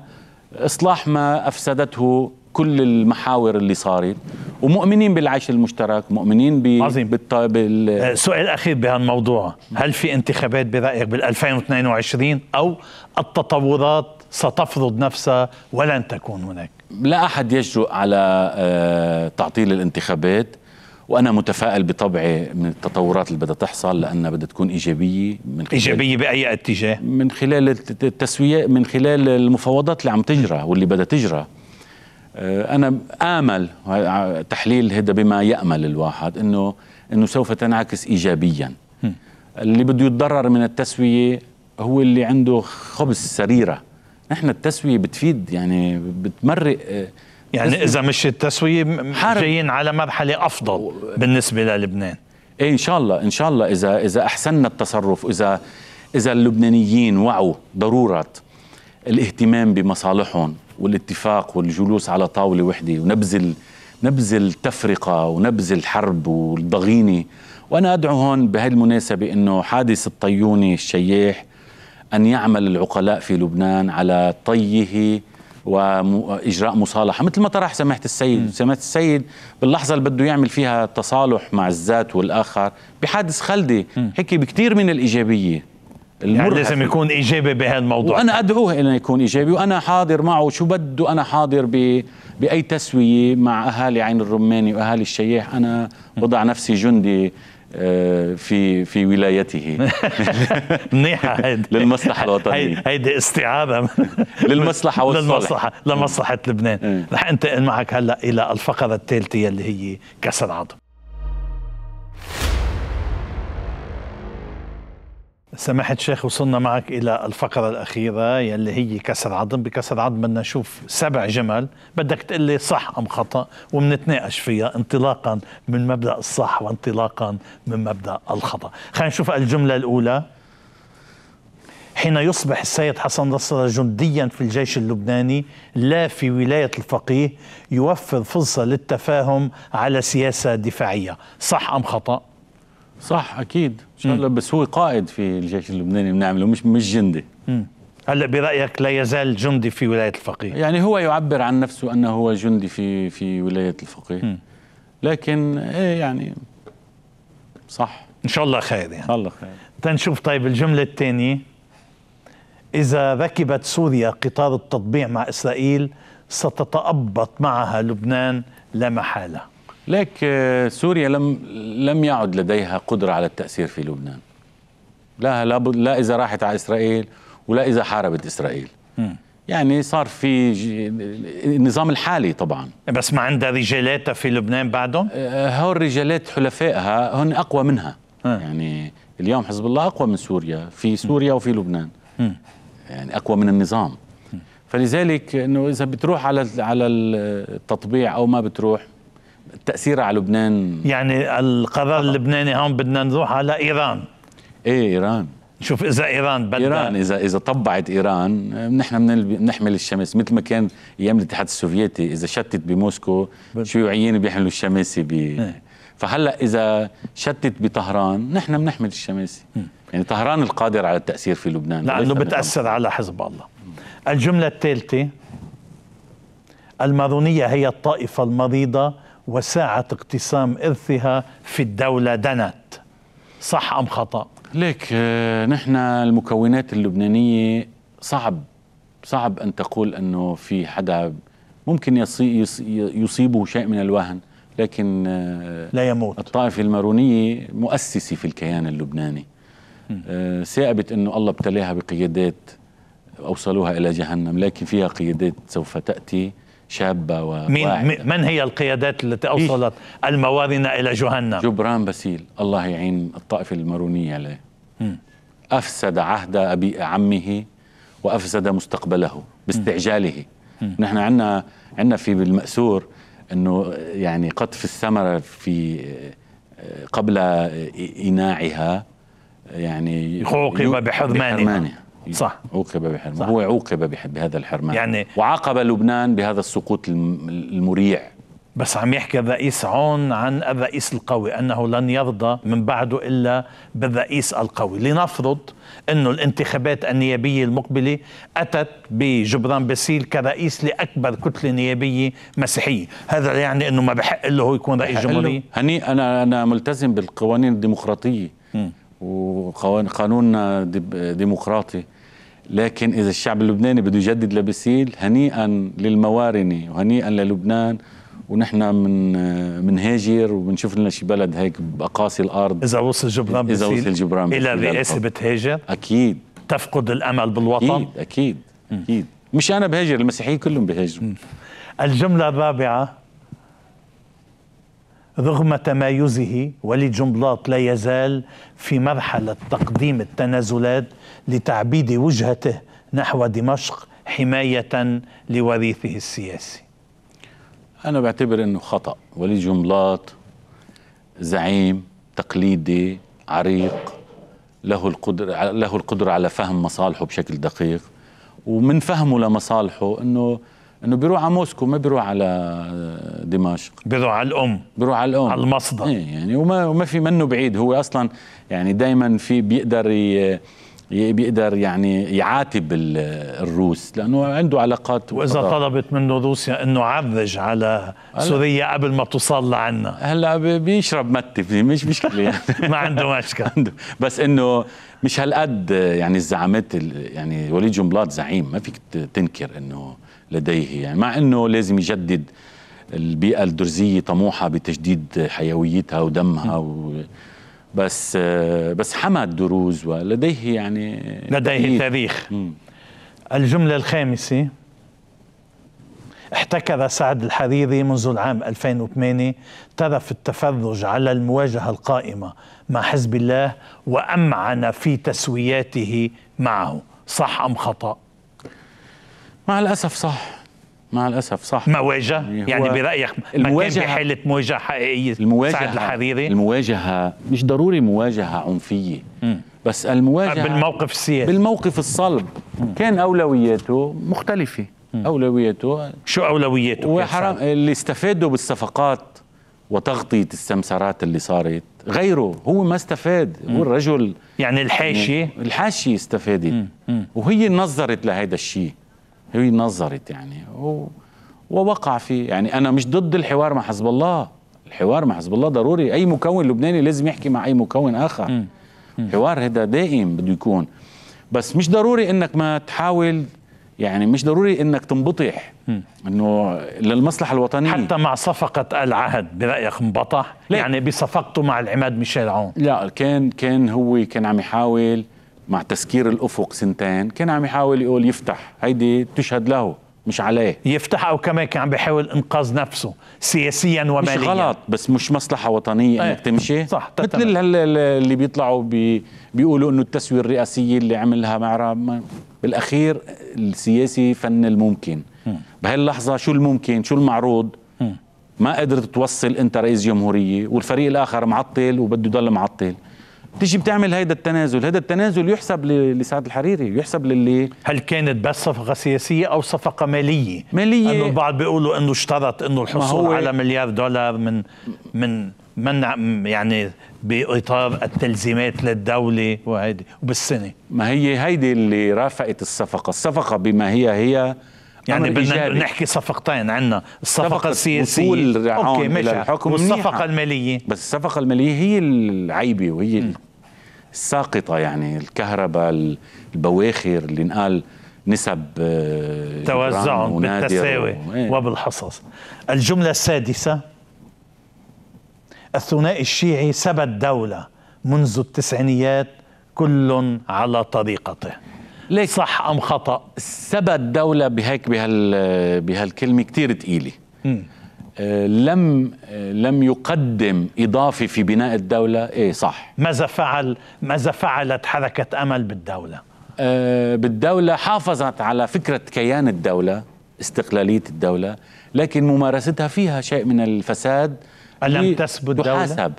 إصلاح ما أفسدته كل المحاور اللي صارت ومؤمنين بالعيش المشترك مؤمنين ب... عظيم بالط... بال... آه، سؤال أخير بهالموضوع هل في انتخابات برأيك بال 2022 أو التطورات ستفرض نفسها ولن تكون هناك لا أحد يجرؤ على آه، تعطيل الانتخابات وانا متفائل بطبعي من التطورات اللي بدها تحصل لانها بدها تكون ايجابيه من خلال ايجابيه باي اتجاه؟ من خلال التسويه من خلال المفاوضات اللي عم تجرى واللي بدها تجرى آه، انا امل تحليل هذا بما يامل الواحد انه انه سوف تنعكس ايجابيا اللي بده يتضرر من التسويه هو اللي عنده خبز سريره نحن التسويه بتفيد يعني بتمرق آه، يعني اذا مش التسويه جايين على مرحله افضل بالنسبه للبنان ايه ان شاء الله ان شاء الله اذا اذا احسننا التصرف اذا اذا اللبنانيين وعوا ضروره الاهتمام بمصالحهم والاتفاق والجلوس على طاوله وحده ونبذل نبذل التفرقة ونبذل الحرب والضغينة وأنا أدعو هون بهالمناسبه أنه حادث الطيوني الشياح أن يعمل العقلاء في لبنان على طيه واجراء مصالحه مثل ما طرح سماحه السيد م. سماحه السيد باللحظه اللي بده يعمل فيها تصالح مع الذات والاخر بحادث خلدي حكي بكثير من الايجابيه يعني لازم يكون ايجابي بهذا الموضوع وانا ادعوه الى يكون ايجابي وانا حاضر معه شو بده انا حاضر ب... باي تسويه مع اهالي عين الرماني واهالي الشياح انا وضع نفسي جندي آه، في في ولايته *laughs* منيحه للمصلحه الوطنيه هيدي استيعابه للمصلحه والصلح للمصلحه لمصلحه لبنان رح انتقل معك هلا الى الفقره الثالثه اللي هي كاس العظم سماحة شيخ وصلنا معك إلى الفقرة الأخيرة يلي هي كسر عظم بكسر عظم بدنا نشوف سبع جمل بدك تقول لي صح أم خطأ ومنتناقش فيها انطلاقا من مبدأ الصح وانطلاقا من مبدأ الخطأ خلينا نشوف الجملة الأولى حين يصبح السيد حسن نصر جنديا في الجيش اللبناني لا في ولاية الفقيه يوفر فرصة للتفاهم على سياسة دفاعية صح أم خطأ؟ صح اكيد ان شاء الله بس هو قائد في الجيش اللبناني بنعمله مش مش جندي هلا برايك لا يزال جندي في ولايه الفقيه يعني هو يعبر عن نفسه انه هو جندي في في ولايه الفقيه لكن ايه يعني صح ان شاء الله خير يعني الله خير تنشوف طيب الجمله الثانيه اذا ركبت سوريا قطار التطبيع مع اسرائيل ستتأبط معها لبنان لا محاله ليك آه، سوريا لم لم يعد لديها قدرة على التأثير في لبنان لا لا, لا إذا راحت على إسرائيل ولا إذا حاربت إسرائيل م. يعني صار في النظام الحالي طبعا بس ما عندها رجالاتها في لبنان بعدهم؟ آه، هول رجالات حلفائها هن أقوى منها م. يعني اليوم حزب الله أقوى من سوريا في سوريا م. وفي لبنان م. يعني أقوى من النظام فلذلك انه اذا بتروح على على التطبيع او ما بتروح تاثيرها على لبنان يعني القرار اللبناني هون بدنا نروح على ايران ايه ايران شوف اذا ايران بدنا ايران اذا اذا طبعت ايران نحن بنحمل الشمس مثل ما كان ايام الاتحاد السوفيتي اذا شتت بموسكو شيوعيين بيحملوا الشمس ب إيه. فهلا اذا شتت بطهران نحن بنحمل الشمس إيه. يعني طهران القادر على التاثير في لبنان لانه بتاثر على حزب الله الجمله الثالثه المارونيه هي الطائفه المريضه وساعة اقتسام إرثها في الدولة دنت صح أم خطأ؟ ليك آه، نحن المكونات اللبنانية صعب صعب أن تقول أنه في حدا ممكن يصي يصيبه شيء من الوهن لكن آه، لا يموت الطائفة المارونية مؤسسة في الكيان اللبناني سائبت آه، أنه الله ابتلاها بقيادات أوصلوها إلى جهنم لكن فيها قيادات سوف تأتي شابة وواعدة من هي القيادات التي أوصلت الموازن إلى جهنم جبران بسيل الله يعين الطائفة المارونية عليه أفسد عهد أبي عمه وأفسد مستقبله باستعجاله نحن عندنا عندنا في بالمأسور أنه يعني قطف الثمرة في قبل ايناعها يعني عوقب بحرمانها إيه. صح عوقب بحرمان صح. هو عوقب بهذا الحرمان يعني وعاقب لبنان بهذا السقوط المريع بس عم يحكي الرئيس عون عن الرئيس القوي أنه لن يرضى من بعده إلا بالرئيس القوي لنفرض أنه الانتخابات النيابية المقبلة أتت بجبران باسيل كرئيس لأكبر كتلة نيابية مسيحية هذا يعني أنه ما بحق له هو يكون رئيس جمهورية هني أنا, أنا ملتزم بالقوانين الديمقراطية م. وقانوننا ديمقراطي لكن إذا الشعب اللبناني بده يجدد لبسيل هنيئا للموارنة وهنيئا للبنان ونحن من منهاجر وبنشوف لنا شي بلد هيك بأقاصي الأرض إذا وصل جبران إذا وصل جبران إلى الرئاسة بتهاجر أكيد تفقد الأمل بالوطن أكيد أكيد, أكيد. مش أنا بهاجر المسيحيين كلهم بهاجروا الجملة الرابعة رغم تمايزه وليد جنبلاط لا يزال في مرحلة تقديم التنازلات لتعبيد وجهته نحو دمشق حماية لوريثه السياسي أنا بعتبر أنه خطأ وليد جنبلاط زعيم تقليدي عريق له القدرة له القدرة على فهم مصالحه بشكل دقيق ومن فهمه لمصالحه أنه انه بيروح على موسكو ما بيروح على آه، دمشق بيروح على الام بيروح على الام على المصدر ايه يعني وما وما في منه بعيد هو اصلا يعني دائما في بيقدر ي... بيقدر يعني يعاتب الروس لانه عنده علاقات واذا وقضاء. طلبت منه روسيا انه عرج على سوريا قبل ما توصل لعنا هلا بيشرب متى مش مشكله يعني *laughs* ما عنده مشكله *laughs* عنده بس انه مش هالقد يعني الزعامات يعني وليد جنبلاط زعيم ما فيك تنكر انه لديه يعني مع أنه لازم يجدد البيئة الدرزية طموحة بتجديد حيويتها ودمها و بس بس حمى الدروز ولديه يعني لديه تاريخ مم. الجملة الخامسة احتكر سعد الحريري منذ العام 2008 ترف التفرج على المواجهة القائمة مع حزب الله وأمعن في تسوياته معه صح أم خطأ؟ مع الأسف صح مع الاسف صح مواجهه يعني, يعني برايك المواجهه بحاله مواجهه حقيقيه المواجهه سعد الحريري المواجهه مش ضروري مواجهه عنفيه بس المواجهه بالموقف السياسي بالموقف الصلب كان اولوياته مختلفه اولوياته شو اولوياته وحرام اللي استفادوا بالصفقات وتغطيه السمسرات اللي صارت غيره هو ما استفاد هو الرجل يعني الحاشيه يعني الحاشيه استفادت وهي نظرت لهذا الشيء هي نظرت يعني ووقع في يعني انا مش ضد الحوار مع حزب الله الحوار مع حزب الله ضروري اي مكون لبناني لازم يحكي مع اي مكون اخر حوار هذا دائم بده يكون بس مش ضروري انك ما تحاول يعني مش ضروري انك تنبطح انه للمصلحه الوطنيه حتى مع صفقه العهد برايك انبطح يعني بصفقته مع العماد ميشيل عون لا كان كان هو كان عم يحاول مع تسكير الافق سنتين كان عم يحاول يقول يفتح هيدي تشهد له مش عليه يفتح او كمان كان عم بيحاول انقاذ نفسه سياسيا وماليا مش غلط بس مش مصلحه وطنيه ايه. انك تمشي صح مثل اللي بيطلعوا بي بيقولوا انه التسويه الرئاسيه اللي عملها معرة بالاخير السياسي فن الممكن بهاللحظه شو الممكن شو المعروض م. ما قدرت توصل انت رئيس جمهوريه والفريق الاخر معطل وبده يضل معطل تيجي بتعمل هيدا التنازل هيدا التنازل يحسب لسعد الحريري يحسب للي هل كانت بس صفقة سياسية أو صفقة مالية مالية أنه البعض بيقولوا أنه اشترط أنه الحصول على مليار دولار من من منع يعني باطار التلزيمات للدوله وهيدي وبالسنه ما هي هيدي اللي رافقت الصفقه، الصفقه بما هي هي يعني بدنا نحكي صفقتين عندنا الصفقه السياسيه اوكي الحكم والصفقه الماليه بس الصفقه الماليه هي العيبه وهي م. الساقطه يعني الكهرباء البواخر اللي انقال نسب آه، توزعهم بالتساوي و... إيه. وبالحصص الجمله السادسه الثنائي الشيعي سبى الدوله منذ التسعينيات كل على طريقته ليه صح ام خطا سبى الدوله بهيك بهال بهالكلمه كثير ثقيله آه، لم آه، لم يقدم اضافه في بناء الدوله ايه صح ماذا فعل ماذا فعلت حركه امل بالدوله آه بالدوله حافظت على فكره كيان الدوله استقلاليه الدوله لكن ممارستها فيها شيء من الفساد الم تثبت دوله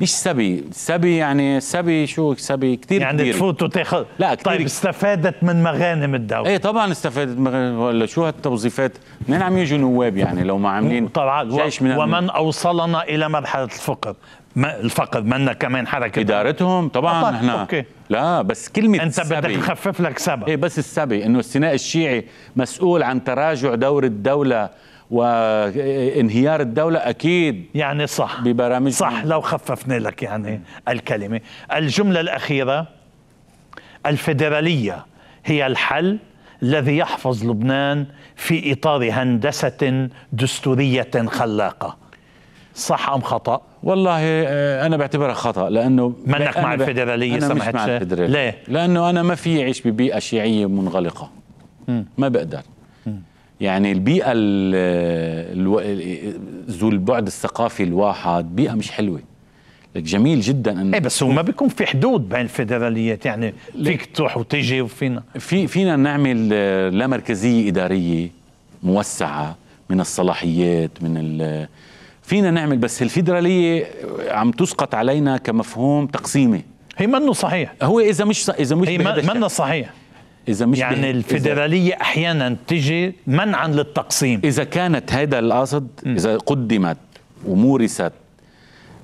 مش سبي سبي يعني سبي شو سبي كثير يعني كبير. تفوت وتاخذ لا طيب، كتير طيب استفادت من مغانم الدولة ايه طبعا استفادت مغانم ولا شو هالتوظيفات منين عم يجوا نواب يعني لو ما عاملين طبعا جيش من ومن اوصلنا الى مرحلة الفقر ما الفقر منا كمان حركة ادارتهم طبعا نحن أوكي. لا بس كلمة انت بدك تخفف لك سبب ايه بس السبي انه الثنائي الشيعي مسؤول عن تراجع دور الدولة وانهيار الدولة أكيد يعني صح ببرامج صح لو خففنا لك يعني الكلمة الجملة الأخيرة الفيدرالية هي الحل الذي يحفظ لبنان في إطار هندسة دستورية خلاقة صح أم خطأ؟ والله آه، انا بعتبرها خطا لانه منك مع الفيدراليه سمحت مش مع الفيدراليه ليه؟ لانه انا ما في اعيش ببيئه شيعيه منغلقه م. ما بقدر يعني البيئة الو... ذو البعد الثقافي الواحد بيئة مش حلوة لك جميل جدا ان ايه بس هو ما بيكون في حدود بين الفيدراليات يعني فيك تروح وتجي وفينا في فينا نعمل آه، لا مركزية إدارية موسعة من الصلاحيات من ال... فينا نعمل بس الفيدرالية آه، عم تسقط علينا كمفهوم تقسيمي هي منه صحيح هو اذا مش اذا مش هي منه صحيح اذا مش يعني به... الفيدراليه إذا... احيانا تجي منعا للتقسيم اذا كانت هذا القصد اذا قدمت ومورست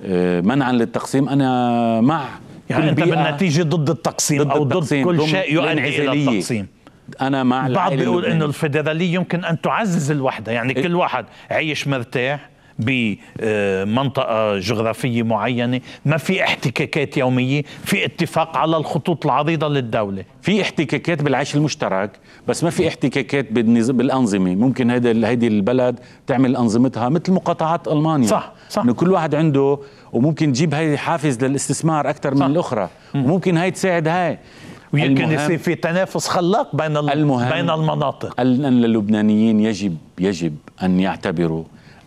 آه، منعا للتقسيم انا مع يعني انت بالنتيجه ضد التقسيم ضد او التقسيم ضد كل شيء يؤدي الى التقسيم انا مع البعض بيقول انه الفيدراليه يمكن ان تعزز الوحده يعني إيه. كل واحد عيش مرتاح بمنطقة جغرافية معينة ما في احتكاكات يومية في اتفاق على الخطوط العريضة للدولة في احتكاكات بالعيش المشترك بس ما في احتكاكات بالأنظمة ممكن هذه هيدي البلد تعمل أنظمتها مثل مقاطعات ألمانيا صح صح إنه كل واحد عنده وممكن تجيب هي حافز للاستثمار أكثر من الأخرى وممكن هاي تساعد هاي ويمكن يصير في تنافس خلاق بين المهم بين المناطق اللبنانيين يجب يجب أن يعتبروا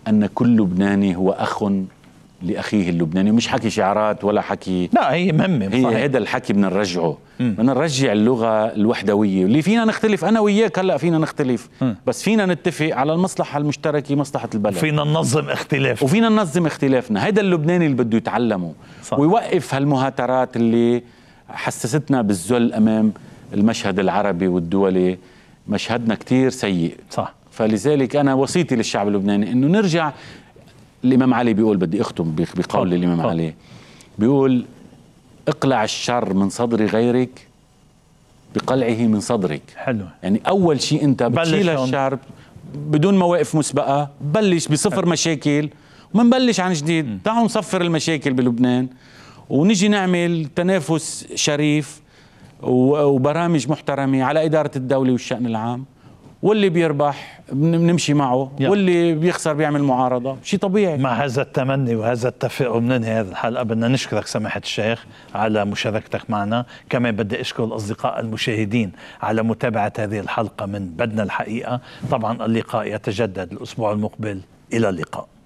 أن كل لبناني هو أخ لاخيه اللبناني مش حكي شعارات ولا حكي لا هي مهمه هي هذا الحكي بدنا نرجعه بدنا نرجع اللغه الوحدويه اللي فينا نختلف انا وياك هلا فينا نختلف م. بس فينا نتفق على المصلحه المشتركه مصلحه البلد فينا ننظم اختلافنا وفينا ننظم اختلافنا هذا اللبناني اللي بده يتعلمه صح. ويوقف هالمهاترات اللي حسستنا بالذل امام المشهد العربي والدولي مشهدنا كتير سيء صح فلذلك أنا وصيتي للشعب اللبناني أنه نرجع الإمام علي بيقول بدي أختم بقول الامام علي بيقول اقلع الشر من صدر غيرك بقلعه من صدرك حلو يعني أول شيء أنت بتشيل الشر بدون مواقف مسبقة بلش بصفر حلو. مشاكل ومنبلش عن جديد تعالوا نصفر المشاكل بلبنان ونجي نعمل تنافس شريف وبرامج محترمة على إدارة الدولة والشأن العام واللي بيربح بنمشي معه يعني. واللي بيخسر بيعمل معارضة شيء طبيعي مع هذا التمني وهذا التفاؤل بننهي هذه الحلقة بدنا نشكرك سماحة الشيخ على مشاركتك معنا كمان بدي أشكر الأصدقاء المشاهدين على متابعة هذه الحلقة من بدنا الحقيقة طبعا اللقاء يتجدد الأسبوع المقبل إلى اللقاء